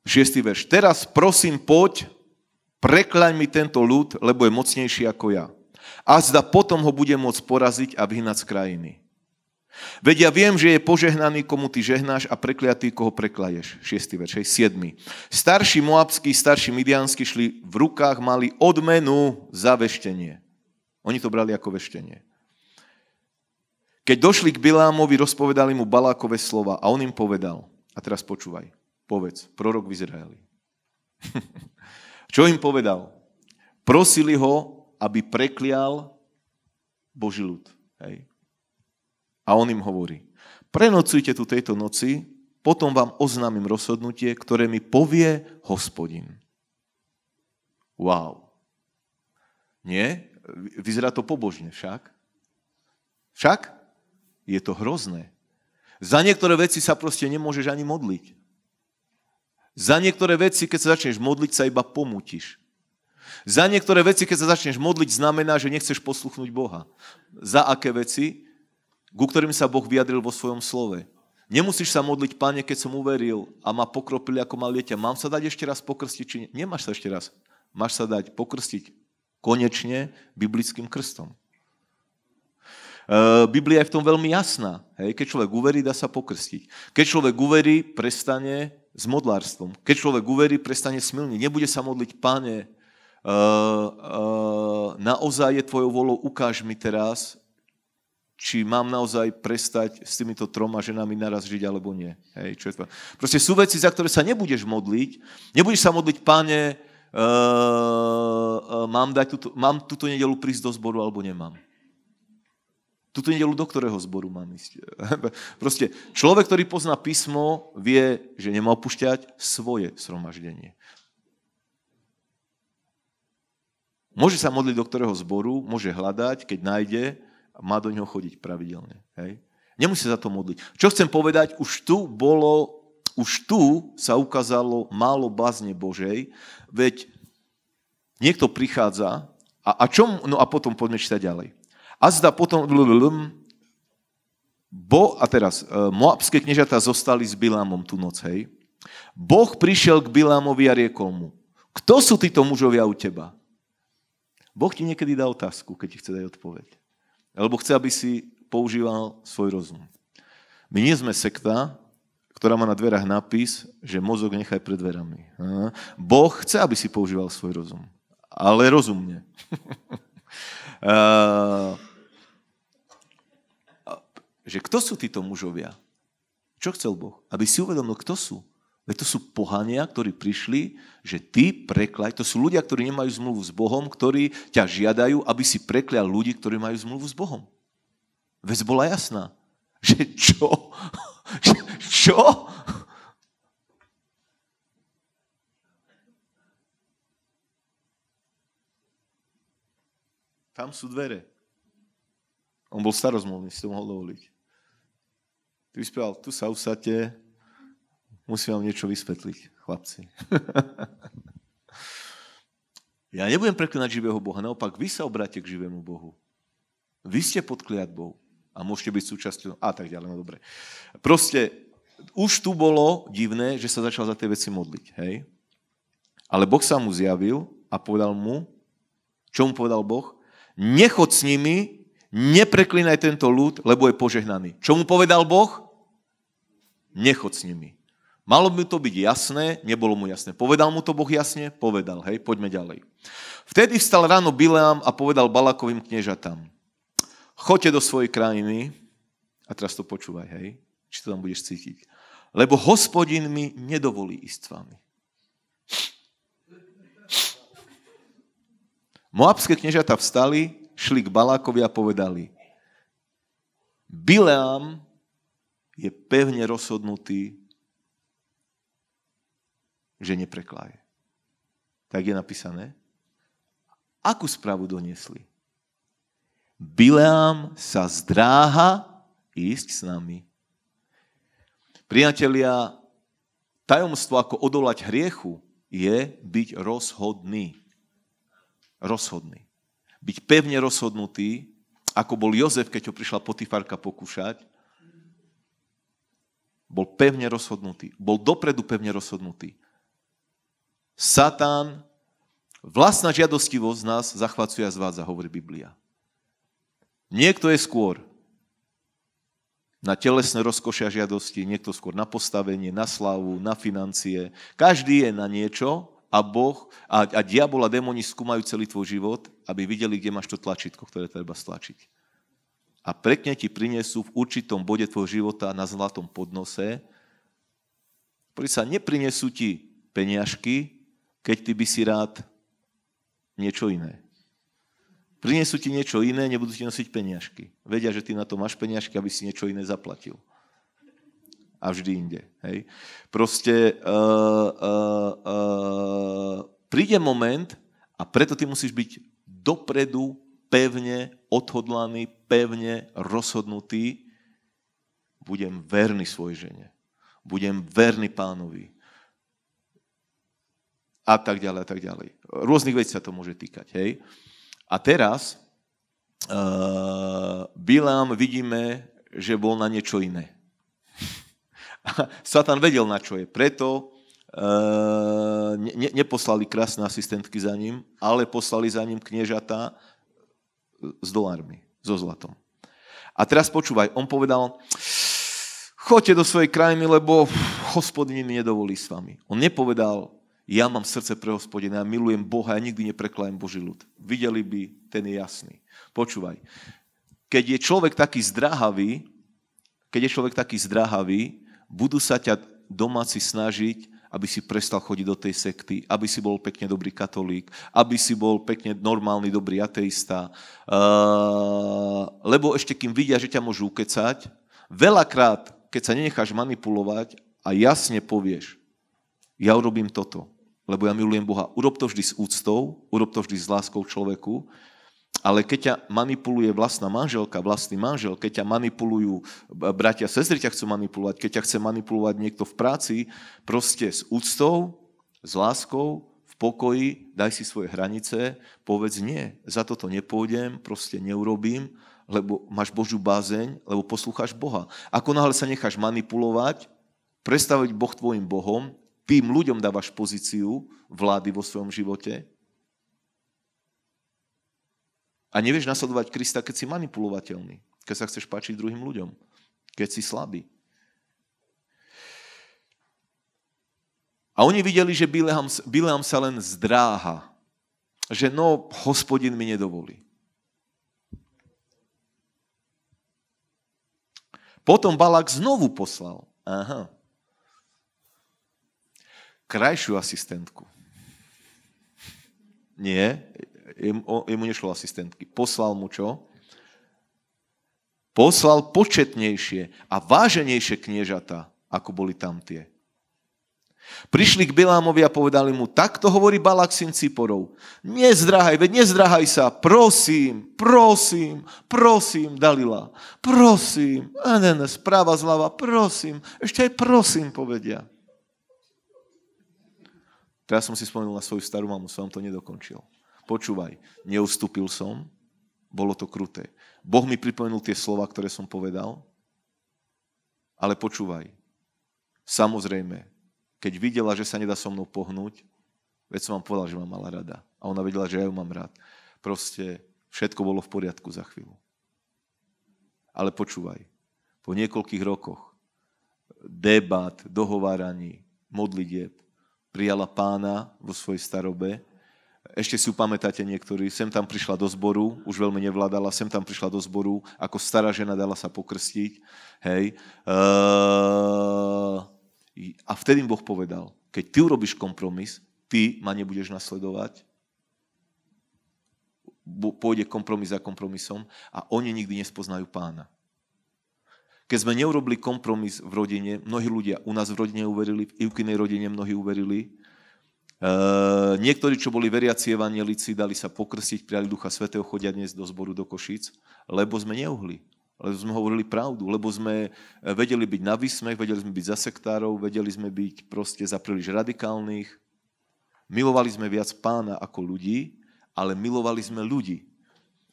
Šiestý verš. Teraz prosím, poď, preklaň mi tento ľud, lebo je mocnejší ako ja. A zda potom ho bude môcť poraziť a vyhnať z krajiny. Veď ja viem, že je požehnaný, komu ty žehnáš a prekliatý, koho prekladeš. 6. verš, 7. Starší Moabský, starší midianskí šli v rukách, mali odmenu za veštenie. Oni to brali ako veštenie. Keď došli k Bilámovi, rozpovedali mu Balákové slova a on im povedal, a teraz počúvaj, povedz, prorok v Izraeli. Čo im povedal? Prosili ho, aby preklial Boží ľud. Hej. A on im hovorí, prenocujte tu tejto noci, potom vám oznámim rozhodnutie, ktoré mi povie hospodin. Wow. Nie? Vyzerá to pobožne však. Však je to hrozné. Za niektoré veci sa proste nemôžeš ani modliť. Za niektoré veci, keď sa začneš modliť, sa iba pomutiš. Za niektoré veci, keď sa začneš modliť, znamená, že nechceš posluchnúť Boha. Za aké veci? ku ktorým sa Boh vyjadril vo svojom slove. Nemusíš sa modliť, pane, keď som uveril a ma pokropili ako mal dieťa. Mám sa dať ešte raz pokrstiť? Či nie? Nemáš sa ešte raz. Máš sa dať pokrstiť konečne biblickým krstom. E, Biblia je v tom veľmi jasná. Hej? Keď človek uverí, dá sa pokrstiť. Keď človek uverí, prestane s modlárstvom. Keď človek uverí, prestane smilniť. Nebude sa modliť, pane, uh, uh, naozaj je tvojou volou, ukáž mi teraz, či mám naozaj prestať s týmito troma ženami naraz žiť alebo nie. Hej, čo je to? Proste sú veci, za ktoré sa nebudeš modliť. Nebudeš sa modliť, páne, uh, eh, uh, eh, mám, dať túto, mám túto nedelu prísť do zboru alebo nemám. Tuto nedelu do ktorého zboru mám ísť? Proste človek, ktorý pozná písmo, vie, že nemá opúšťať svoje sromaždenie. Môže sa modliť do ktorého zboru, môže hľadať, keď nájde, má do ňoho chodiť pravidelne. Hej? Nemusí sa to modliť. Čo chcem povedať, už tu bolo, už tu sa ukázalo málo bázne Božej, veď niekto prichádza a, a čom, no a potom poďme čítať ďalej. A zda potom, bo, a teraz, e, moabské kniežatá zostali s Bilámom tú noc, hej. Boh prišiel k Bilámovi a riekol mu, kto sú títo mužovia u teba? Boh ti niekedy dá otázku, keď ti chce dať odpoveď. Lebo chce, aby si používal svoj rozum. My nie sme sekta, ktorá má na dverách nápis, že mozog nechaj pred dverami. Boh chce, aby si používal svoj rozum. Ale rozumne. že kto sú títo mužovia? Čo chcel Boh? Aby si uvedomil, kto sú. Veď to sú pohania, ktorí prišli, že ty preklaj, to sú ľudia, ktorí nemajú zmluvu s Bohom, ktorí ťa žiadajú, aby si preklial ľudí, ktorí majú zmluvu s Bohom. Vec bola jasná. Že čo? čo? Tam sú dvere. On bol starozmluvný, si to mohol dovoliť. Ty by tu sa usadte, Musím vám niečo vysvetliť, chlapci. ja nebudem preklinať živého Boha, naopak vy sa obráte k živému Bohu. Vy ste pod kliatbou a môžete byť súčasťou a tak ďalej, no dobre. Proste už tu bolo divné, že sa začal za tie veci modliť, hej? Ale Boh sa mu zjavil a povedal mu, čo mu povedal Boh? Nechod s nimi, nepreklínaj tento ľud, lebo je požehnaný. Čo mu povedal Boh? Nechod s nimi. Malo by to byť jasné, nebolo mu jasné. Povedal mu to Boh jasne? Povedal, hej, poďme ďalej. Vtedy vstal ráno Bileam a povedal Balakovým kniežatám, choďte do svojej krajiny, a teraz to počúvaj, hej, či to tam budeš cítiť, lebo hospodin mi nedovolí ísť s vami. Moabské kniežata vstali, šli k Balákovi a povedali, Bileam je pevne rozhodnutý že neprekláje. Tak je napísané. Akú správu doniesli? Bileám sa zdráha ísť s nami. Priatelia, tajomstvo, ako odolať hriechu, je byť rozhodný. Rozhodný. Byť pevne rozhodnutý, ako bol Jozef, keď ho prišla Potifarka pokúšať. Bol pevne rozhodnutý. Bol dopredu pevne rozhodnutý. Satan, vlastná žiadostivosť nás zachvacuje a zvádza, hovorí Biblia. Niekto je skôr na telesné a žiadosti, niekto skôr na postavenie, na slavu, na financie. Každý je na niečo a Boh a, a diabol a démoni skúmajú celý tvoj život, aby videli, kde máš to tlačítko, ktoré treba stlačiť. A pekne ti prinesú v určitom bode tvojho života na zlatom podnose, ktorý sa neprinesú ti peniažky, keď ty by si rád niečo iné. Prinesú ti niečo iné, nebudú ti nosiť peniažky. Vedia, že ty na to máš peniažky, aby si niečo iné zaplatil. A vždy inde. Hej. Proste uh, uh, uh, príde moment a preto ty musíš byť dopredu pevne odhodlaný, pevne rozhodnutý. Budem verný svojej žene. Budem verný pánovi a tak ďalej a tak ďalej. Rôznych vecí sa to môže týkať. Hej? A teraz uh, eh, Bilám vidíme, že bol na niečo iné. Satan vedel, na čo je. Preto uh, ne, neposlali krásne asistentky za ním, ale poslali za ním kniežatá s dolármi, so zlatom. A teraz počúvaj, on povedal, choďte do svojej krajiny, lebo hospodin nedovolí s vami. On nepovedal, ja mám srdce pre hospodina, ja milujem Boha, ja nikdy nepreklajem Boží ľud. Videli by, ten je jasný. Počúvaj, keď je človek taký zdrahavý, keď je človek taký zdrahavý, budú sa ťa domáci snažiť, aby si prestal chodiť do tej sekty, aby si bol pekne dobrý katolík, aby si bol pekne normálny dobrý ateista. Uh, lebo ešte kým vidia, že ťa môžu ukecať, veľakrát, keď sa nenecháš manipulovať a jasne povieš, ja urobím toto, lebo ja milujem Boha. Urob to vždy s úctou, urob to vždy s láskou človeku, ale keď ťa manipuluje vlastná manželka, vlastný manžel, keď ťa manipulujú eh, bratia, sestry ťa chcú manipulovať, keď ťa chce manipulovať niekto v práci, proste s úctou, s láskou, v pokoji, daj si svoje hranice, povedz nie, za toto nepôjdem, proste neurobím, lebo máš Božiu bázeň, lebo poslúchaš Boha. Ako náhle sa necháš manipulovať, predstaviť Boh tvojim Bohom, tým ľuďom dávaš pozíciu vlády vo svojom živote a nevieš nasledovať Krista, keď si manipulovateľný, keď sa chceš páčiť druhým ľuďom, keď si slabý. A oni videli, že Bileam, Bileam sa len zdráha, že no, hospodin mi nedovolí. Potom Balak znovu poslal. Aha, krajšiu asistentku. Nie, jemu nešlo asistentky. Poslal mu čo? Poslal početnejšie a váženejšie kniežata, ako boli tam tie. Prišli k Bilámovi a povedali mu, takto hovorí Balak syn Ciporov. Nezdrahaj, veď nezdrahaj sa, prosím, prosím, prosím, Dalila, prosím, a ne, ne, správa zľava, prosím, ešte aj prosím povedia. Teraz som si spomenul na svoju starú mamu, som to nedokončil. Počúvaj, neustúpil som, bolo to kruté. Boh mi pripomenul tie slova, ktoré som povedal, ale počúvaj. Samozrejme, keď videla, že sa nedá so mnou pohnúť, veď som vám povedal, že ma mala rada. A ona vedela, že ja ju mám rád. Proste všetko bolo v poriadku za chvíľu. Ale počúvaj, po niekoľkých rokoch debat, dohováraní, modlitieb, prijala pána vo svojej starobe. Ešte si upamätáte niektorí, sem tam prišla do zboru, už veľmi nevládala, sem tam prišla do zboru, ako stará žena dala sa pokrstiť. Hej. A vtedy im Boh povedal, keď ty urobíš kompromis, ty ma nebudeš nasledovať, pôjde kompromis za kompromisom a oni nikdy nespoznajú pána. Keď sme neurobili kompromis v rodine, mnohí ľudia u nás v rodine uverili, v Ivkinej rodine mnohí uverili. e, niektorí, čo boli veriaci evanielici, dali sa pokrstiť, prijali Ducha Svetého, chodia dnes do zboru do Košic, lebo sme neuhli. Lebo sme hovorili pravdu, lebo sme e, vedeli byť na výsmech, vedeli sme byť za sektárov, vedeli sme byť proste za príliš radikálnych. Milovali sme viac pána ako ľudí, ale milovali sme ľudí.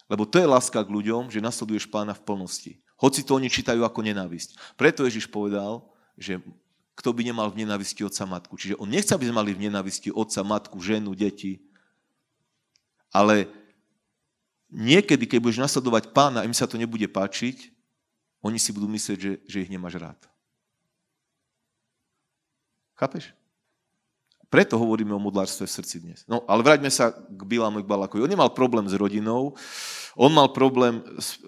Lebo to je láska k ľuďom, že nasleduješ pána v plnosti. Hoci to oni čítajú ako nenávisť. Preto Ježiš povedal, že kto by nemal v nenávisti otca matku. Čiže on nechce, aby sme mali v nenávisti otca, matku, ženu, deti. Ale niekedy, keď budeš nasledovať pána, im sa to nebude páčiť, oni si budú myslieť, že, že ich nemáš rád. Chápeš? Preto hovoríme o modlárstve v srdci dnes. No, ale vráťme sa k Bilamu Balakovi. On nemal problém s rodinou, on mal problém s,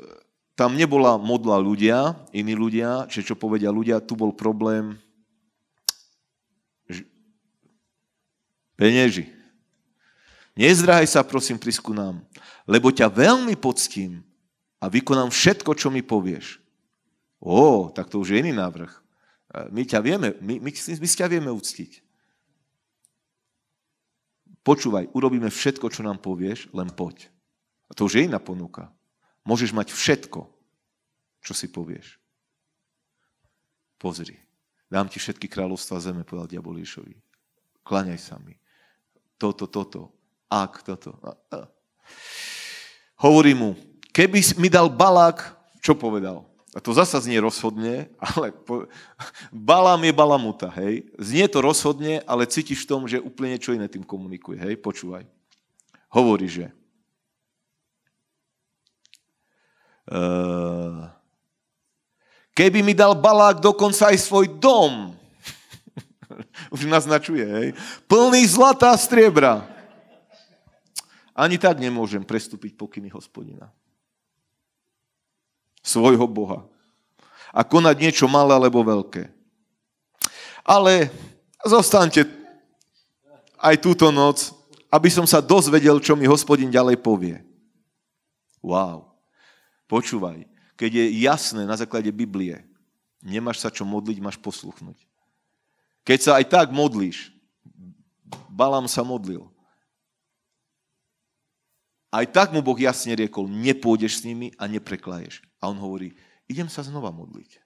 tam nebola modla ľudia, iní ľudia, čiže čo povedia ľudia, tu bol problém penieži. Nezdrahaj sa, prosím, prísku nám, lebo ťa veľmi poctím a vykonám všetko, čo mi povieš. Ó, tak to už je iný návrh. My ťa vieme, my, my, my ťa vieme uctiť. Počúvaj, urobíme všetko, čo nám povieš, len poď. A to už je iná ponuka. Môžeš mať všetko, čo si povieš. Pozri, dám ti všetky kráľovstva zeme, povedal diabol Ježovi. Klaňaj sa mi. Toto, toto, ak, toto. A, a. Hovorí mu, keby mi dal Balák, čo povedal? A to zasa znie rozhodne, ale po... Balám je Balamuta, hej. Znie to rozhodne, ale cítiš v tom, že úplne niečo iné tým komunikuje, hej. Počúvaj. Hovorí, že Eh, keby mi dal Balák dokonca aj svoj dom, už naznačuje, hej, plný zlatá striebra, ani tak nemôžem prestúpiť pokyny hospodina. Svojho Boha. A konať niečo malé alebo veľké. Ale zostaňte aj túto noc, aby som sa dozvedel, čo mi hospodin ďalej povie. Wow. Počúvaj, keď je jasné na základe Biblie, nemáš sa čo modliť, máš posluchnúť. Keď sa aj tak modlíš, Balám sa modlil. Aj tak mu Boh jasne riekol, nepôjdeš s nimi a nepreklaješ. A on hovorí, idem sa znova modliť.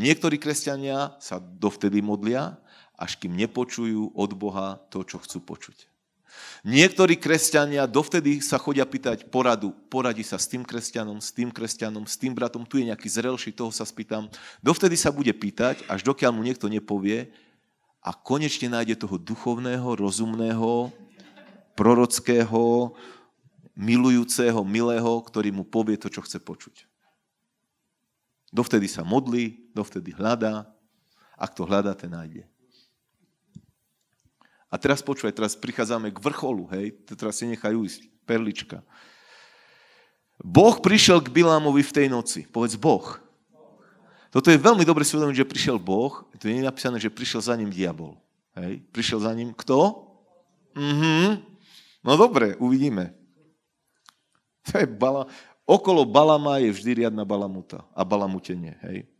Niektorí kresťania sa dovtedy modlia, až kým nepočujú od Boha to, čo chcú počuť. Niektorí kresťania dovtedy sa chodia pýtať poradu. Poradi sa s tým kresťanom, s tým kresťanom, s tým bratom, tu je nejaký zrelší, toho sa spýtam. Dovtedy sa bude pýtať, až dokiaľ mu niekto nepovie a konečne nájde toho duchovného, rozumného, prorockého, milujúceho, milého, ktorý mu povie to, čo chce počuť. Dovtedy sa modlí, dovtedy hľadá. Ak to hľadá, ten nájde. A teraz počúvaj, teraz prichádzame k vrcholu, hej, teraz si nechajú ísť, perlička. Boh prišiel k Bilámovi v tej noci. Povedz Boh. Toto je veľmi dobre si že prišiel Boh. To nie je napísané, že prišiel za ním diabol. Hej. Prišiel za ním kto? Mhm. No dobre, uvidíme. To je bala... Okolo Balama je vždy riadna balamuta a balamutenie. Hej.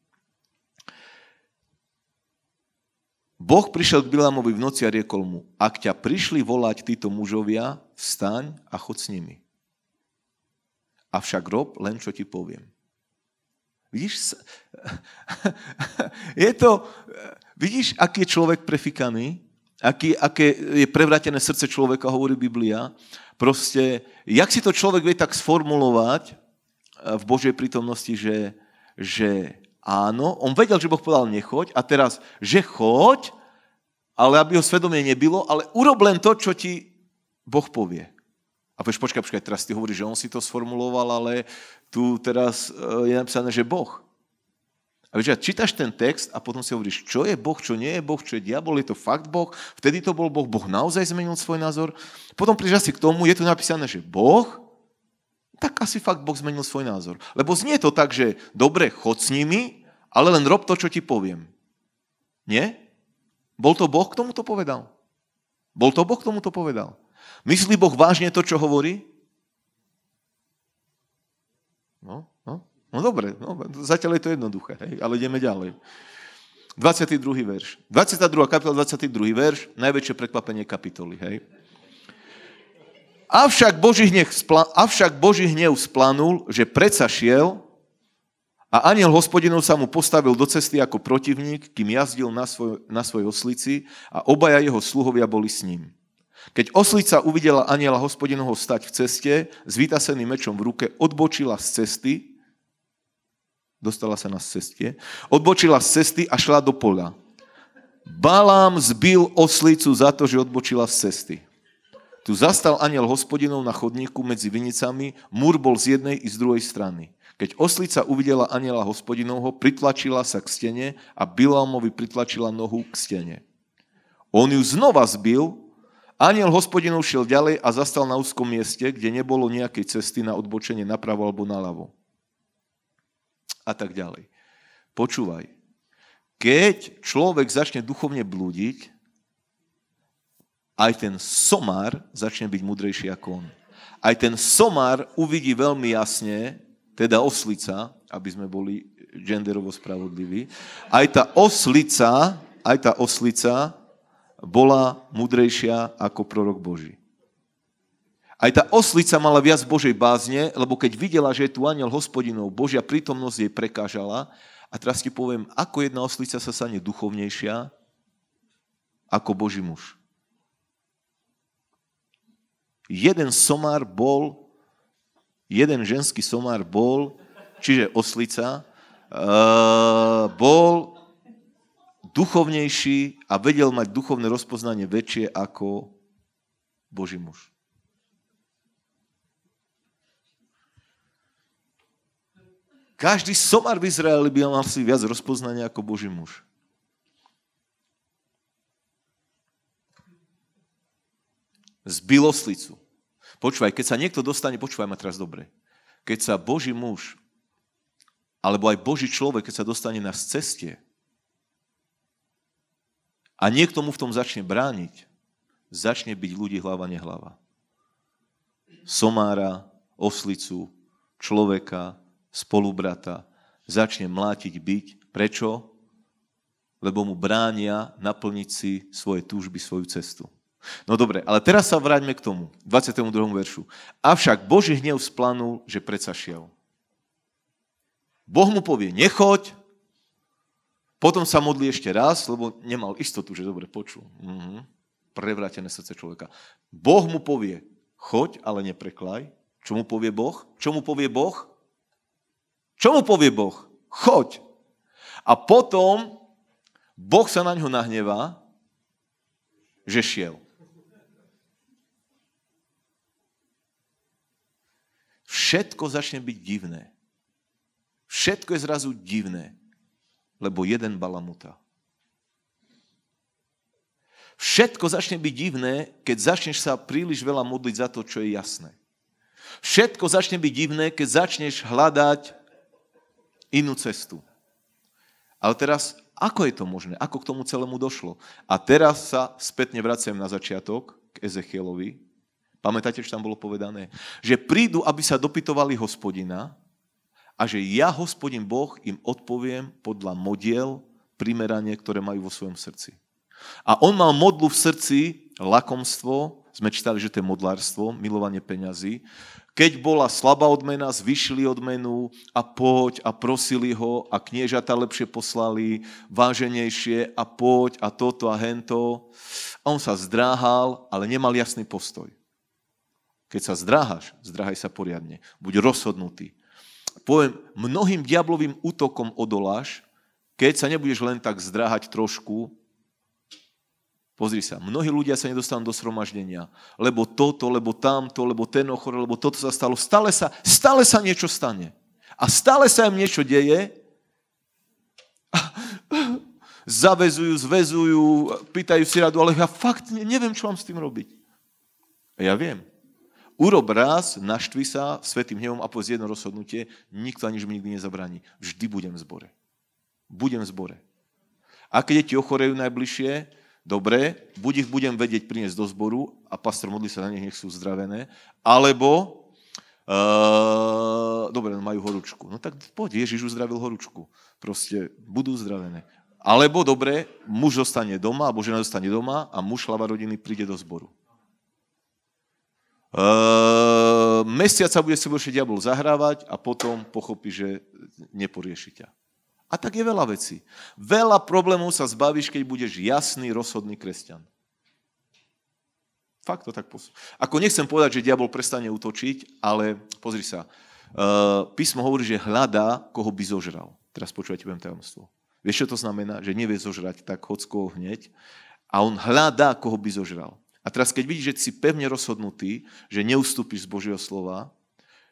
Boh prišiel k Bilamovi v noci a riekol mu, ak ťa prišli volať títo mužovia, vstaň a chod s nimi. Avšak rob len, čo ti poviem. Vidíš, je to, vidíš, aký je človek prefikaný, aký, aké je prevrátené srdce človeka, hovorí Biblia. Proste, jak si to človek vie tak sformulovať eh, v Božej prítomnosti, že, že áno, on vedel, že Boh povedal nechoď a teraz, že choď, ale aby ho svedomie nebylo, ale urob len to, čo ti Boh povie. A povieš, počkaj, počkaj, teraz ty hovoríš, že on si to sformuloval, ale tu teraz eh, je napísané, že Boh. A vieš, čítaš ten text a potom si hovoríš, čo je Boh, čo nie je Boh, čo je diabol, je to fakt Boh, vtedy to bol Boh, Boh naozaj zmenil svoj názor. Potom prídeš asi k tomu, je tu napísané, že Boh, tak asi fakt Boh zmenil svoj názor. Lebo znie to tak, že dobre, chod s nimi, ale len rob to, čo ti poviem. Nie? Bol to Boh, kto tomu to povedal? Bol to Boh, k tomu to povedal? Myslí Boh vážne to, čo hovorí? No, no, no dobre, no, zatiaľ je to jednoduché, hej, ale ideme ďalej. 22. verš. 22. kapitola, 22. verš, najväčšie prekvapenie kapitoly, hej. Avšak Boží, hnev spla, avšak Boží hnev splanul, že predsa šiel a aniel hospodinov sa mu postavil do cesty ako protivník, kým jazdil na, svoj, na svojej oslici a obaja jeho sluhovia boli s ním. Keď oslica uvidela aniela hospodinovho stať v ceste s vytaseným mečom v ruke, odbočila z cesty, dostala sa na ceste, odbočila z cesty a šla do pola. Balám zbil oslicu za to, že odbočila z cesty. Tu zastal aniel hospodinov na chodníku medzi vinicami, múr bol z jednej i z druhej strany. Keď oslica uvidela aniela hospodinovho, pritlačila sa k stene a Bilalmovi pritlačila nohu k stene. On ju znova zbil, aniel hospodinov šiel ďalej a zastal na úzkom mieste, kde nebolo nejakej cesty na odbočenie napravo alebo naľavo. A tak ďalej. Počúvaj, keď človek začne duchovne blúdiť, aj ten somár začne byť mudrejší ako on. Aj ten somár uvidí veľmi jasne, teda oslica, aby sme boli genderovo spravodliví, aj tá oslica, aj tá oslica bola mudrejšia ako prorok Boží. Aj tá oslica mala viac Božej bázne, lebo keď videla, že je tu aniel hospodinov, Božia prítomnosť jej prekážala. A teraz ti poviem, ako jedna oslica sa stane duchovnejšia ako Boží muž. Jeden somár bol, jeden ženský somár bol, čiže oslica, eh, bol duchovnejší a vedel mať duchovné rozpoznanie väčšie ako Boží muž. Každý somar v Izraeli by mal si viac rozpoznania ako Boží muž. z biloslicu. Počúvaj, keď sa niekto dostane, počúvaj ma teraz dobre, keď sa Boží muž alebo aj Boží človek, keď sa dostane na ceste a niekto mu v tom začne brániť, začne byť ľudí hlava, nehlava. Somára, oslicu, človeka, spolubrata, začne mlátiť, byť. Prečo? Lebo mu bránia naplniť si svoje túžby, svoju cestu. No dobre, ale teraz sa vráťme k tomu, 22. veršu. Avšak Boží hnev splanul, že predsa šiel. Boh mu povie, nechoď, potom sa modlí ešte raz, lebo nemal istotu, že dobre počul. Mhm. Prevrátené srdce človeka. Boh mu povie, choď, ale nepreklaj. Čo mu povie Boh? Čo mu povie Boh? Čo mu povie Boh? Choď. A potom Boh sa na ňo nahnevá, že šiel. všetko začne byť divné. Všetko je zrazu divné, lebo jeden balamuta. Všetko začne byť divné, keď začneš sa príliš veľa modliť za to, čo je jasné. Všetko začne byť divné, keď začneš hľadať inú cestu. Ale teraz, ako je to možné? Ako k tomu celému došlo? A teraz sa spätne vraciam na začiatok k Ezechielovi, Pamätáte, že tam bolo povedané? Že prídu, aby sa dopytovali hospodina a že ja, hospodin Boh, im odpoviem podľa modiel primeranie, ktoré majú vo svojom srdci. A on mal modlu v srdci, lakomstvo, sme čítali, že to je modlárstvo, milovanie peňazí. Keď bola slabá odmena, zvyšili odmenu a poď a prosili ho a kniežata lepšie poslali, váženejšie a poď a toto a hento. A on sa zdráhal, ale nemal jasný postoj. Keď sa zdráhaš, zdráhaj sa poriadne. Buď rozhodnutý. Poviem, mnohým diablovým útokom odoláš, keď sa nebudeš len tak zdráhať trošku. Pozri sa, mnohí ľudia sa nedostanú do sromaždenia, lebo toto, lebo tamto, lebo ten ochor, lebo toto sa stalo. Stále sa, stále sa niečo stane. A stále sa im niečo deje. Zavezujú, zvezujú, pýtajú si radu, ale ja fakt neviem, čo mám s tým robiť. A ja viem, urob raz, naštvi sa svetým hnevom a povedz jedno rozhodnutie, nikto ani mi nikdy nezabraní. Vždy budem v zbore. Budem v zbore. A keď deti ochorejú najbližšie, dobre, buď ich budem vedieť priniesť do zboru a pastor modlí sa na nich, nech sú zdravené, alebo Uh, dobre, no majú horúčku. No tak poď, Ježiš uzdravil horúčku. Proste budú zdravené. Alebo dobre, muž zostane doma, alebo žena zostane doma a muž hlava rodiny príde do zboru. E, mesiac sa bude sebou ešte diabol zahrávať a potom pochopí, že neporieši ťa. A tak je veľa vecí. Veľa problémov sa zbavíš, keď budeš jasný, rozhodný kresťan. Fakt to tak posúť. Ako nechcem povedať, že diabol prestane utočiť, ale pozri sa. E, písmo hovorí, že hľadá, koho by zožral. Teraz počúvajte, budem tajomstvo. Vieš, čo to znamená? Že nevie zožrať tak hocko hneď. A on hľadá, koho by zožral. A teraz, keď vidíš, že si pevne rozhodnutý, že neustúpiš z Božieho slova,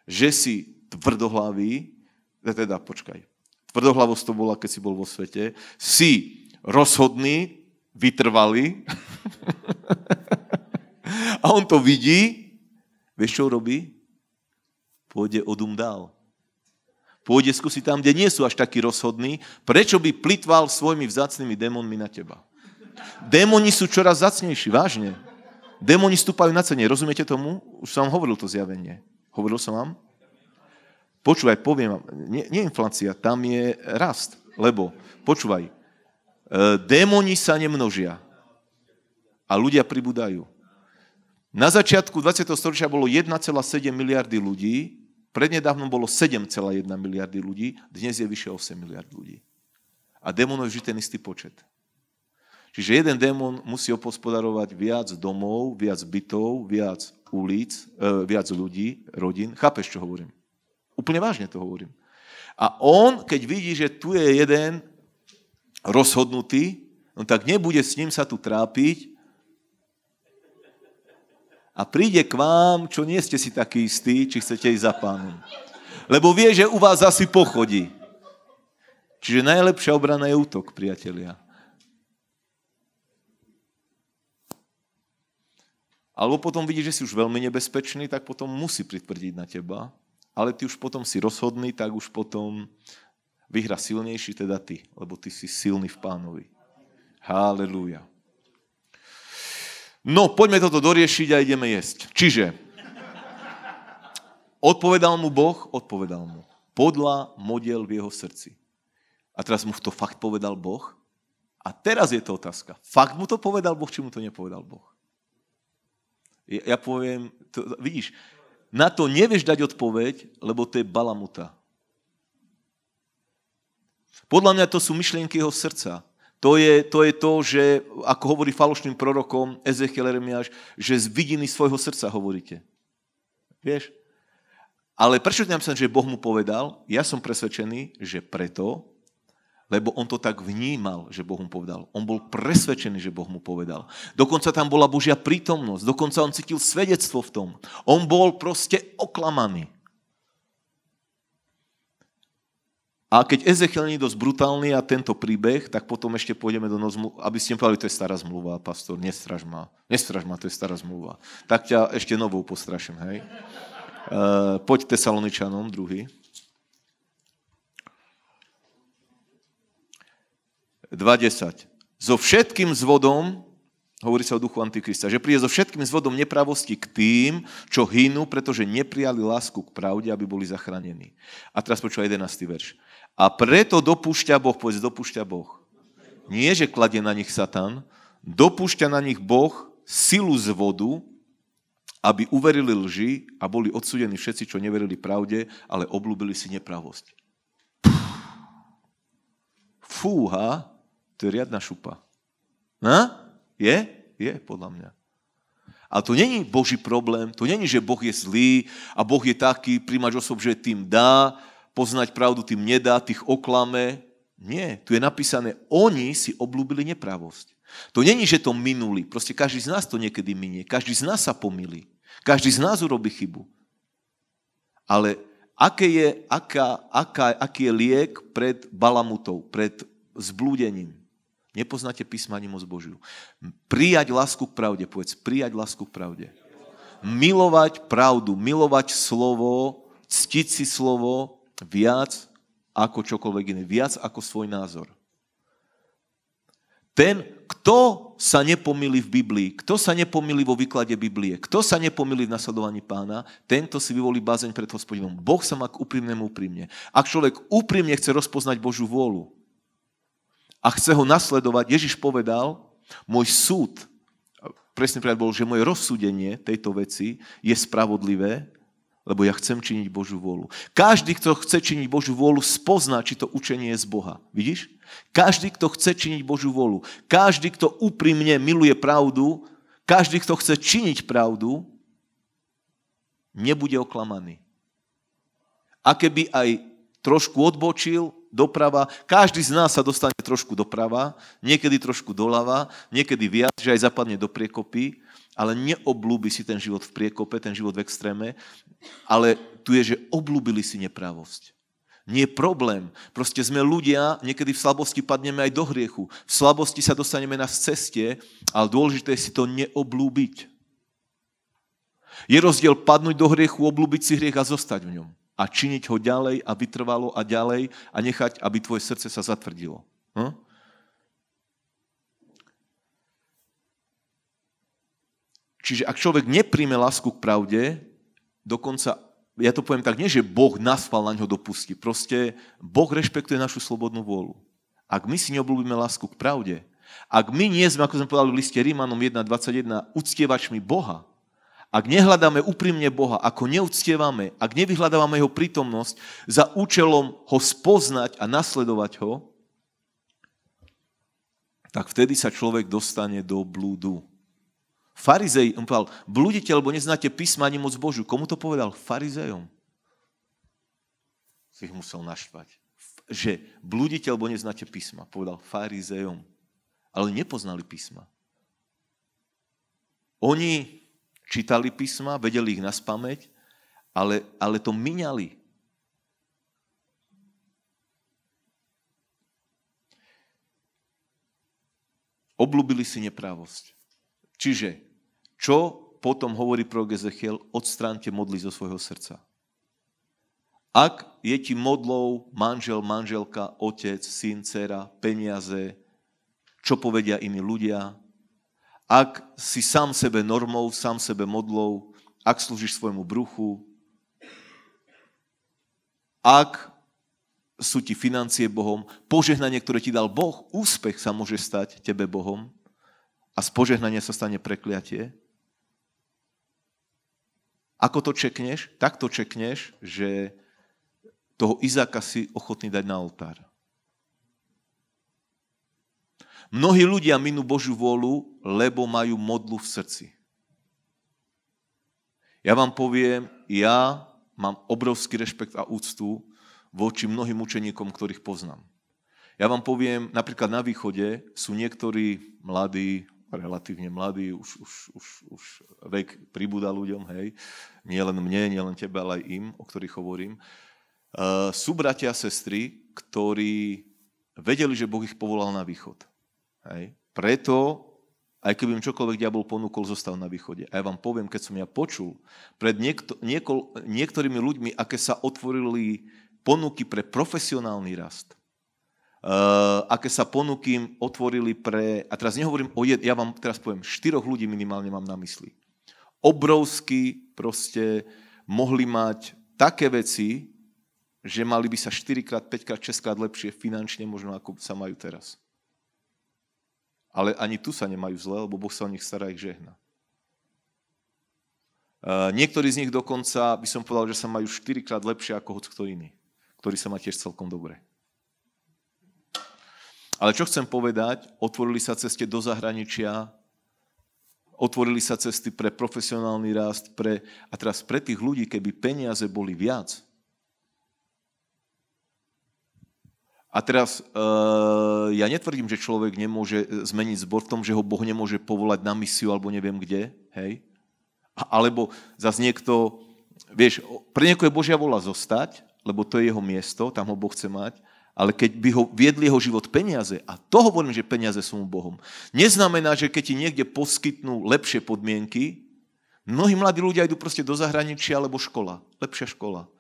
že si tvrdohlavý, e, teda počkaj, tvrdohlavosť to bola, keď si bol vo svete, si rozhodný, vytrvalý a on to vidí, vieš, čo robí? Pôjde odum dál. Pôjde skúsi tam, kde nie sú až takí rozhodní. Prečo by plitval svojimi vzácnými démonmi na teba? Démoni sú čoraz zacnejší, vážne. Démoni stúpajú na cene. Rozumiete tomu? Už som vám hovoril to zjavenie. Hovoril som vám? Počúvaj, poviem vám. Nie, nie inflácia, tam je rast. Lebo, počúvaj, e, démoni sa nemnožia. A ľudia pribúdajú. Na začiatku 20. storočia bolo 1,7 miliardy ľudí, prednedávno bolo 7,1 miliardy ľudí, dnes je vyše 8 miliard ľudí. A démonov je vždy ten istý počet. Čiže jeden démon musí opospodarovať viac domov, viac bytov, viac ulic, e, viac ľudí, rodín. Chápeš, čo hovorím? Úplne vážne to hovorím. A on, keď vidí, že tu je jeden rozhodnutý, no tak nebude s ním sa tu trápiť a príde k vám, čo nie ste si taký istí, či chcete ísť za pánom. Lebo vie, že u vás asi pochodí. Čiže najlepšia obrana je útok, priatelia. Alebo potom vidíš, že si už veľmi nebezpečný, tak potom musí pritvrdiť na teba. Ale ty už potom si rozhodný, tak už potom vyhra silnejší, teda ty. Lebo ty si silný v pánovi. Halelúja. No, poďme toto doriešiť a ideme jesť. Čiže, odpovedal mu Boh, odpovedal mu. Podľa model v jeho srdci. A teraz mu to fakt povedal Boh? A teraz je to otázka. Fakt mu to povedal Boh, či mu to nepovedal Boh? Ja poviem, to, vidíš, na to nevieš dať odpoveď, lebo to je balamuta. Podľa mňa to sú myšlienky jeho srdca. To je, to je to, že, ako hovorí falošným prorokom Ezechiel Eremiáš, že z vidiny svojho srdca hovoríte. Vieš? Ale prečo tam sa, že Boh mu povedal? Ja som presvedčený, že preto, lebo on to tak vnímal, že Boh mu povedal. On bol presvedčený, že Boh mu povedal. Dokonca tam bola Božia prítomnosť, dokonca on cítil svedectvo v tom. On bol proste oklamaný. A keď Ezechiel nie je dosť brutálny a tento príbeh, tak potom ešte pôjdeme do nozmu, aby ste povedali, to je stará zmluva, pastor, nestraž ma. Nestraž ma, to je stará zmluva. Tak ťa ešte novou postraším, hej. E, poď Tesaloničanom, druhý. 2.10. So všetkým zvodom, hovorí sa o duchu Antikrista, že príde so všetkým zvodom nepravosti k tým, čo hynú, pretože neprijali lásku k pravde, aby boli zachránení. A teraz počúva 11. verš. A preto dopúšťa Boh, povedz, dopúšťa Boh. Nie, že kladie na nich Satan, dopúšťa na nich Boh silu z vodu, aby uverili lži a boli odsudení všetci, čo neverili pravde, ale oblúbili si nepravosť. Fúha to je riadna šupa. Na? Hm? Je? Je, podľa mňa. A to není Boží problém, to není, že Boh je zlý a Boh je taký, príjmať osob, že tým dá, poznať pravdu tým nedá, tých oklame. Nie, tu je napísané, oni si oblúbili nepravosť. To není, že to minuli, proste každý z nás to niekedy minie, každý z nás sa pomýli, každý z nás urobí chybu. Ale aké je, aká, aká, aký je liek pred balamutou, pred zblúdením? Nepoznáte písma ani moc Božiu. Prijať lásku k pravde, povedz, prijať lásku k pravde. Milovať pravdu, milovať slovo, ctiť si slovo viac ako čokoľvek iné, viac ako svoj názor. Ten, kto sa nepomili v Biblii, kto sa nepomili vo výklade Biblie, kto sa nepomili v nasledovaní pána, tento si vyvolí bázeň pred hospodinom. Boh sa má k úprimnému úprimne. Ak človek úprimne chce rozpoznať Božú vôľu, a chce ho nasledovať, Ježiš povedal, môj súd, presne príklad bol, že moje rozsúdenie tejto veci je spravodlivé, lebo ja chcem činiť Božú vôľu. Každý, kto chce činiť Božú vôľu, spozná, či to učenie je z Boha. Vidíš? Každý, kto chce činiť Božú vôľu, každý, kto úprimne miluje pravdu, každý, kto chce činiť pravdu, nebude oklamaný. A keby aj trošku odbočil, doprava. Každý z nás sa dostane trošku doprava, niekedy trošku doľava, niekedy viac, že aj zapadne do priekopy, ale neoblúbi si ten život v priekope, ten život v extréme, ale tu je, že oblúbili si nepravosť. Nie je problém. Proste sme ľudia, niekedy v slabosti padneme aj do hriechu. V slabosti sa dostaneme na ceste, ale dôležité je si to neoblúbiť. Je rozdiel padnúť do hriechu, oblúbiť si hriech a zostať v ňom a činiť ho ďalej a vytrvalo a ďalej a nechať, aby tvoje srdce sa zatvrdilo. Hm? Čiže ak človek nepríjme lásku k pravde, dokonca, ja to poviem tak, nie že Boh naspal na ňo dopustí, proste Boh rešpektuje našu slobodnú vôľu. Ak my si neobľúbime lásku k pravde, ak my nie sme, ako sme povedali v liste Rímanom 1.21, uctievačmi Boha, ak nehľadáme úprimne Boha, ako neúctievame, ak nevyhľadávame Jeho prítomnosť za účelom Ho spoznať a nasledovať Ho, tak vtedy sa človek dostane do blúdu. Farizej, on povedal, blúdite, lebo neznáte písma ani moc Božiu. Komu to povedal? Farizejom. Si ich musel naštvať. Že blúdite, lebo neznáte písma. Povedal farizejom. Ale nepoznali písma. Oni čítali písma, vedeli ich na spameť, ale, ale to miňali. Oblúbili si neprávosť. Čiže, čo potom hovorí prorok Ezechiel, odstránte modly zo svojho srdca. Ak je ti modlou manžel, manželka, otec, syn, dcera, peniaze, čo povedia iní ľudia, ak si sám sebe normou, sám sebe modlou, ak slúžiš svojmu bruchu, ak sú ti financie Bohom, požehnanie, ktoré ti dal Boh, úspech sa môže stať tebe Bohom a z požehnania sa stane prekliatie. Ako to čekneš? Tak to čekneš, že toho Izaka si ochotný dať na oltár. Mnohí ľudia minú Božiu vôľu, lebo majú modlu v srdci. Ja vám poviem, ja mám obrovský rešpekt a úctu voči mnohým učeníkom, ktorých poznám. Ja vám poviem, napríklad na východe sú niektorí mladí, relatívne mladí, už, už, už, už vek pribúda ľuďom, hej, nie len mne, nie len tebe, ale aj im, o ktorých hovorím, uh, sú bratia a sestry, ktorí vedeli, že Boh ich povolal na východ. Hej. Preto, aj keby im čokoľvek diabol ponúkol, zostal na východe. A ja vám poviem, keď som ja počul pred niekto, niekol, niektorými ľuďmi, aké sa otvorili ponuky pre profesionálny rast, uh, aké sa ponuky otvorili pre... A teraz nehovorím o jed... Ja vám teraz poviem, štyroch ľudí minimálne mám na mysli. Obrovsky proste mohli mať také veci, že mali by sa 4 krát, 5 krát, 6 krát lepšie finančne možno, ako sa majú teraz. Ale ani tu sa nemajú zle, lebo Boh sa o nich stará ich žehna. E, niektorí z nich dokonca, by som povedal, že sa majú štyrikrát krát lepšie ako hoď kto iný, ktorý sa má tiež celkom dobre. Ale čo chcem povedať, otvorili sa ceste do zahraničia, otvorili sa cesty pre profesionálny rast, pre, a teraz pre tých ľudí, keby peniaze boli viac, A teraz, e, ja netvrdím, že človek nemôže e, zmeniť zbor v tom, že ho Boh nemôže povolať na misiu alebo neviem kde, hej? Alebo zase niekto, vieš, pre niekoho je Božia vola zostať, lebo to je jeho miesto, tam ho Boh chce mať, ale keď by ho viedli jeho život peniaze, a to hovorím, že peniaze sú mu Bohom, neznamená, že keď ti niekde poskytnú lepšie podmienky, mnohí mladí ľudia idú proste do zahraničia alebo škola, lepšia škola.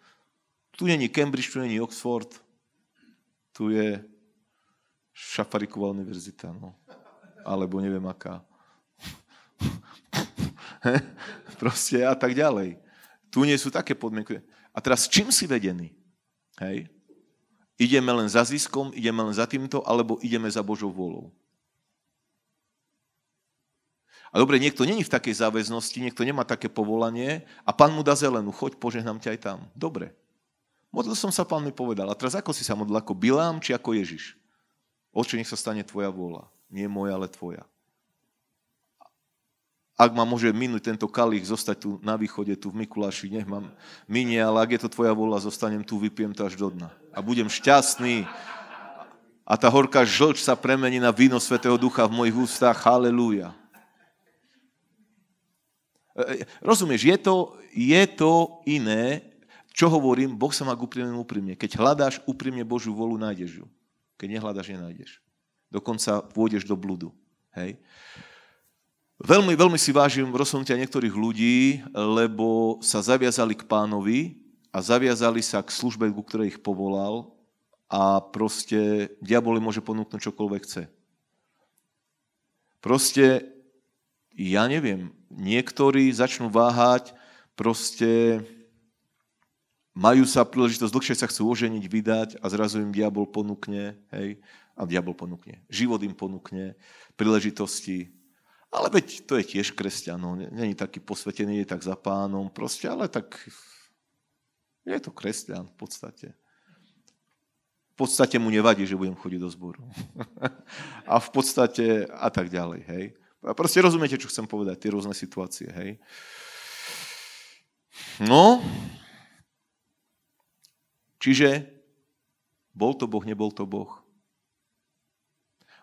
Tu není Cambridge, tu není Oxford, tu je Šafarikova univerzita, no. Alebo neviem aká. Proste a tak ďalej. Tu nie sú také podmienky. A teraz čím si vedený? Hej? Ideme len za ziskom, ideme len za týmto, alebo ideme za Božou volou. A dobre, niekto není v takej záväznosti, niekto nemá také povolanie a pán mu dá zelenú, choď, požehnám ťa aj tam. Dobre, Modlil som sa, pán mi povedal. A teraz ako si sa modlil? Ako Bilám či ako Ježiš? Oče, nech sa stane tvoja vôľa. Nie moja, ale tvoja. Ak ma môže minúť tento kalich, zostať tu na východe, tu v Mikuláši, nech ma minie, ale ak je to tvoja vôľa, zostanem tu, vypijem to až do dna. A budem šťastný. A tá horká žlč sa premení na víno Svetého Ducha v mojich ústach. Halelúja. E, e, rozumieš, je to, je to iné, čo hovorím? Boh sa má k úprimnému úprimne. Keď hľadáš úprimne Božiu volu, nájdeš ju. Keď nehľadáš, nenájdeš. Dokonca pôjdeš do blúdu. Hej? Veľmi, veľmi si vážim rozhodnutia niektorých ľudí, lebo sa zaviazali k pánovi a zaviazali sa k službe, ku ktorej ich povolal a proste diaboli môže ponúknuť čokoľvek chce. Proste, ja neviem, niektorí začnú váhať, proste majú sa príležitosť, dlhšie sa chcú oženiť, vydať a zrazu im diabol ponúkne, hej, a diabol ponúkne, život im ponúkne, príležitosti, ale veď to je tiež kresťan, no, není taký posvetený, je tak za pánom, proste, ale tak je to kresťan v podstate. V podstate mu nevadí, že budem chodiť do zboru. a v podstate a tak ďalej, hej. A proste rozumiete, čo chcem povedať, tie rôzne situácie, hej. No, Čiže bol to Boh, nebol to Boh.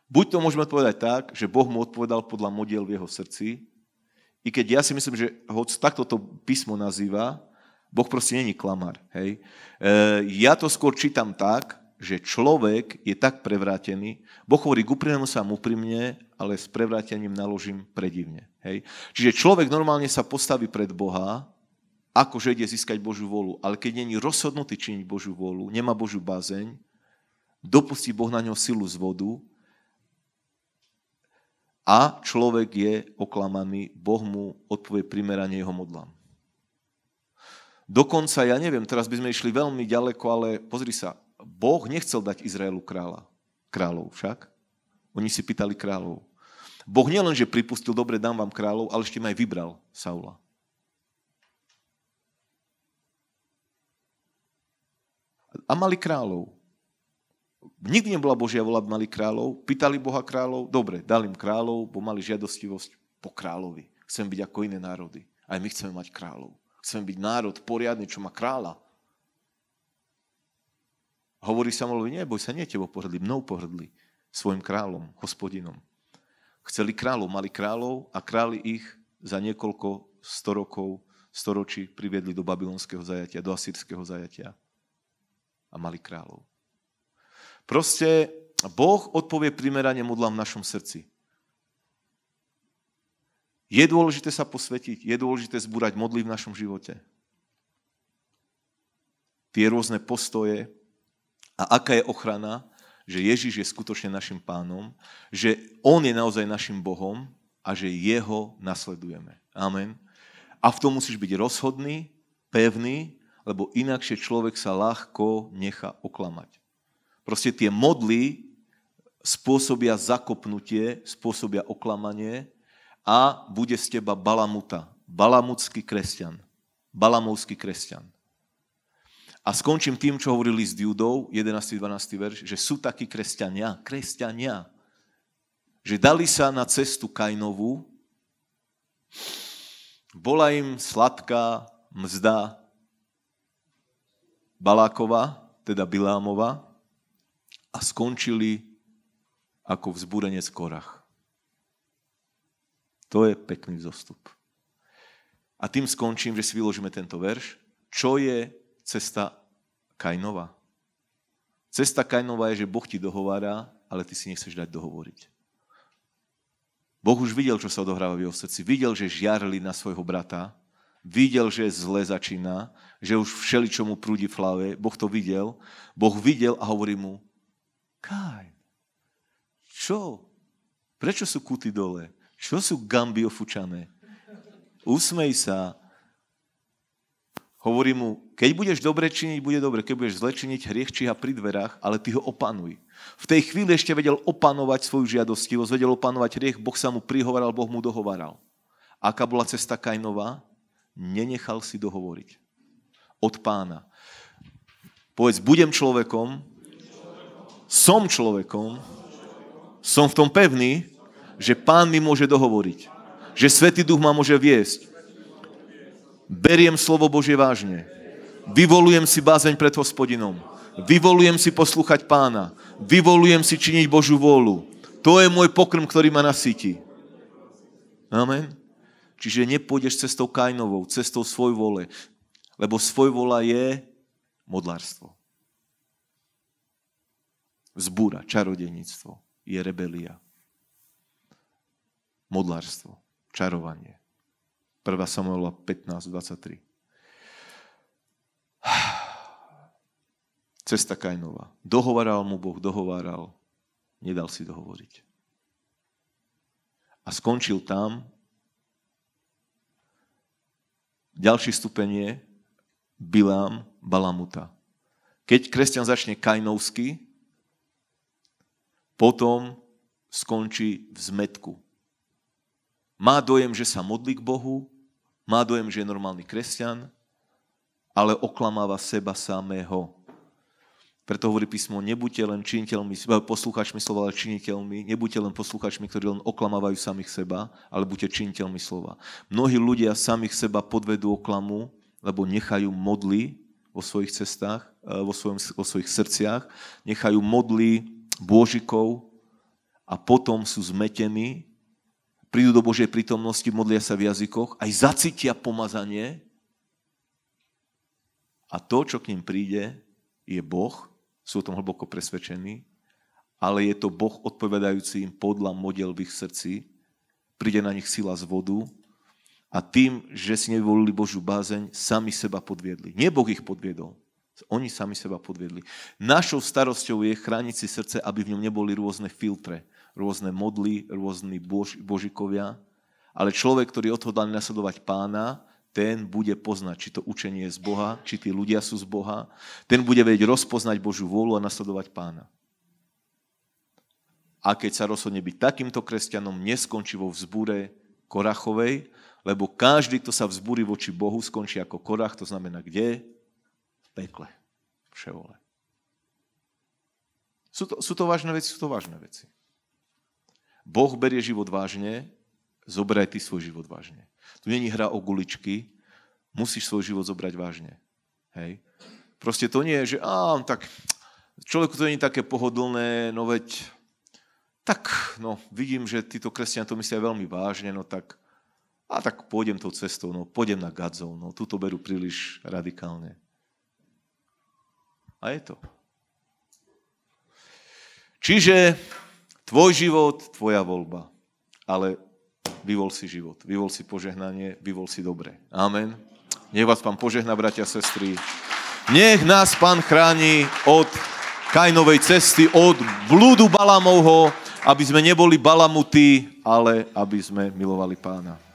Buď to môžeme odpovedať tak, že Boh mu odpovedal podľa modiel v jeho srdci, i keď ja si myslím, že hoď takto to písmo nazýva, Boh proste není klamar. Hej? E, ja to skôr čítam tak, že človek je tak prevrátený, Boh hovorí k úprimnému sa úprimne, ale s prevrátením naložím predivne. Hej? Čiže človek normálne sa postaví pred Boha že ide získať Božiu volu. Ale keď není rozhodnutý činiť Božiu volu, nemá Božiu bazeň, dopustí Boh na ňo silu z vodu a človek je oklamaný, Boh mu odpovie primerane jeho modlám. Dokonca, ja neviem, teraz by sme išli veľmi ďaleko, ale pozri sa, Boh nechcel dať Izraelu kráľa. Kráľov však. Oni si pýtali kráľov. Boh nielenže pripustil, dobre, dám vám kráľov, ale ešte ma aj vybral Saula. a mali kráľov. Nikdy nebola Božia vola, mali kráľov, pýtali Boha kráľov, dobre, dali im kráľov, bo mali žiadostivosť po kráľovi. Chcem byť ako iné národy. Aj my chceme mať kráľov. Chcem byť národ poriadny, čo má kráľa. Hovorí Samuelovi, neboj sa, nie tebo pohrdli, mnou pohrdli, svojim kráľom, hospodinom. Chceli kráľov, mali kráľov a králi ich za niekoľko sto rokov, storočí priviedli do babylonského zajatia, do asýrského zajatia a mali kráľov. Proste Boh odpovie primerane modlám v našom srdci. Je dôležité sa posvetiť, je dôležité zbúrať modly v našom živote. Tie rôzne postoje a aká je ochrana, že Ježiš je skutočne našim pánom, že On je naozaj našim Bohom a že Jeho nasledujeme. Amen. A v tom musíš byť rozhodný, pevný lebo inakšie človek sa ľahko nechá oklamať. Proste tie modly spôsobia zakopnutie, spôsobia oklamanie a bude z teba balamuta, balamutský kresťan, balamovský kresťan. A skončím tým, čo hovorili list Judov, 11. 12. verš, že sú takí kresťania, kresťania, že dali sa na cestu Kainovú, bola im sladká mzda Balákova, teda Bilámova, a skončili ako z Korach. To je pekný zostup. A tým skončím, že si vyložíme tento verš. Čo je cesta Kainova? Cesta Kainova je, že Boh ti dohovára, ale ty si nechceš dať dohovoriť. Boh už videl, čo sa odohráva v jeho srdci. Videl, že žiarili na svojho brata, videl, že zle začína, že už mu prúdi v hlave, Boh to videl, Boh videl a hovorí mu, Kaj, čo? Prečo sú kuty dole? Čo sú gamby ofučané? Usmej sa. Hovorí mu, keď budeš dobre činiť, bude dobre. Keď budeš zle činiť, hriech číha pri dverách, ale ty ho opanuj. V tej chvíli ešte vedel opanovať svoju žiadostivosť, vedel opanovať hriech, Boh sa mu prihovaral, Boh mu dohovaral. Aká bola cesta Kainova? nenechal si dohovoriť. Od pána. Povedz, budem človekom, som človekom, som v tom pevný, že pán mi môže dohovoriť. Že Svetý Duch ma môže viesť. Beriem slovo Bože vážne. Vyvolujem si bázeň pred hospodinom. Vyvolujem si poslúchať pána. Vyvolujem si činiť Božú vôľu. To je môj pokrm, ktorý ma nasytí. Amen. Čiže nepôjdeš cestou Kainovou, cestou svoj vole, lebo svoj vola je modlárstvo. Zbúra, čarodenictvo je rebelia. Modlárstvo, čarovanie. 1. Samuel 15, 23. Cesta Kainova. Dohovaral mu Boh, dohováral. Nedal si dohovoriť. A skončil tam, ďalší stupeň je Bilám Balamuta. Keď kresťan začne kajnovsky, potom skončí v zmetku. Má dojem, že sa modlí k Bohu, má dojem, že je normálny kresťan, ale oklamáva seba samého. Preto hovorí písmo, nebuďte len činiteľmi, posluchačmi slova, ale činiteľmi, nebuďte len posluchačmi, ktorí len oklamávajú samých seba, ale buďte činiteľmi slova. Mnohí ľudia samých seba podvedú oklamu, lebo nechajú modly vo svojich cestách, e, vo, svojom, vo svojich srdciach, nechajú modly božikov a potom sú zmetení, prídu do Božej prítomnosti, modlia sa v jazykoch, aj zacítia pomazanie a to, čo k ním príde, je Boh, sú o tom hlboko presvedčení, ale je to Boh odpovedajúci im podľa model v ich srdci, príde na nich sila z vodu a tým, že si nevyvolili Božiu bázeň, sami seba podviedli. Nie Boh ich podviedol, oni sami seba podviedli. Našou starosťou je chrániť si srdce, aby v ňom neboli rôzne filtre, rôzne modly, rôzne božikovia, ale človek, ktorý odhodlá nasledovať pána, ten bude poznať, či to učenie je z Boha, či tí ľudia sú z Boha. Ten bude vedieť rozpoznať Božiu vôľu a nasledovať pána. A keď sa rozhodne byť takýmto kresťanom, neskončí vo vzbúre Korachovej, lebo každý, kto sa vzbúri voči Bohu, skončí ako Korach, to znamená kde? V pekle. Vševole. Sú to, sú to vážne veci, sú to vážne veci. Boh berie život vážne, zoberaj ty svoj život vážne. Tu není hra o guličky, musíš svoj život zobrať vážne. Hej. Proste to nie je, že á, tak človeku to není také pohodlné, no veď tak, no vidím, že títo kresťania to myslia veľmi vážne, no tak a tak pôjdem tou cestou, no pôjdem na gadzov, no túto berú príliš radikálne. A je to. Čiže tvoj život, tvoja voľba. Ale vyvol si život, vyvol si požehnanie, vyvol si dobre. Amen. Nech vás pán požehná, bratia a sestry. Nech nás pán chráni od kajnovej cesty, od blúdu Balamovho, aby sme neboli balamutí, ale aby sme milovali pána.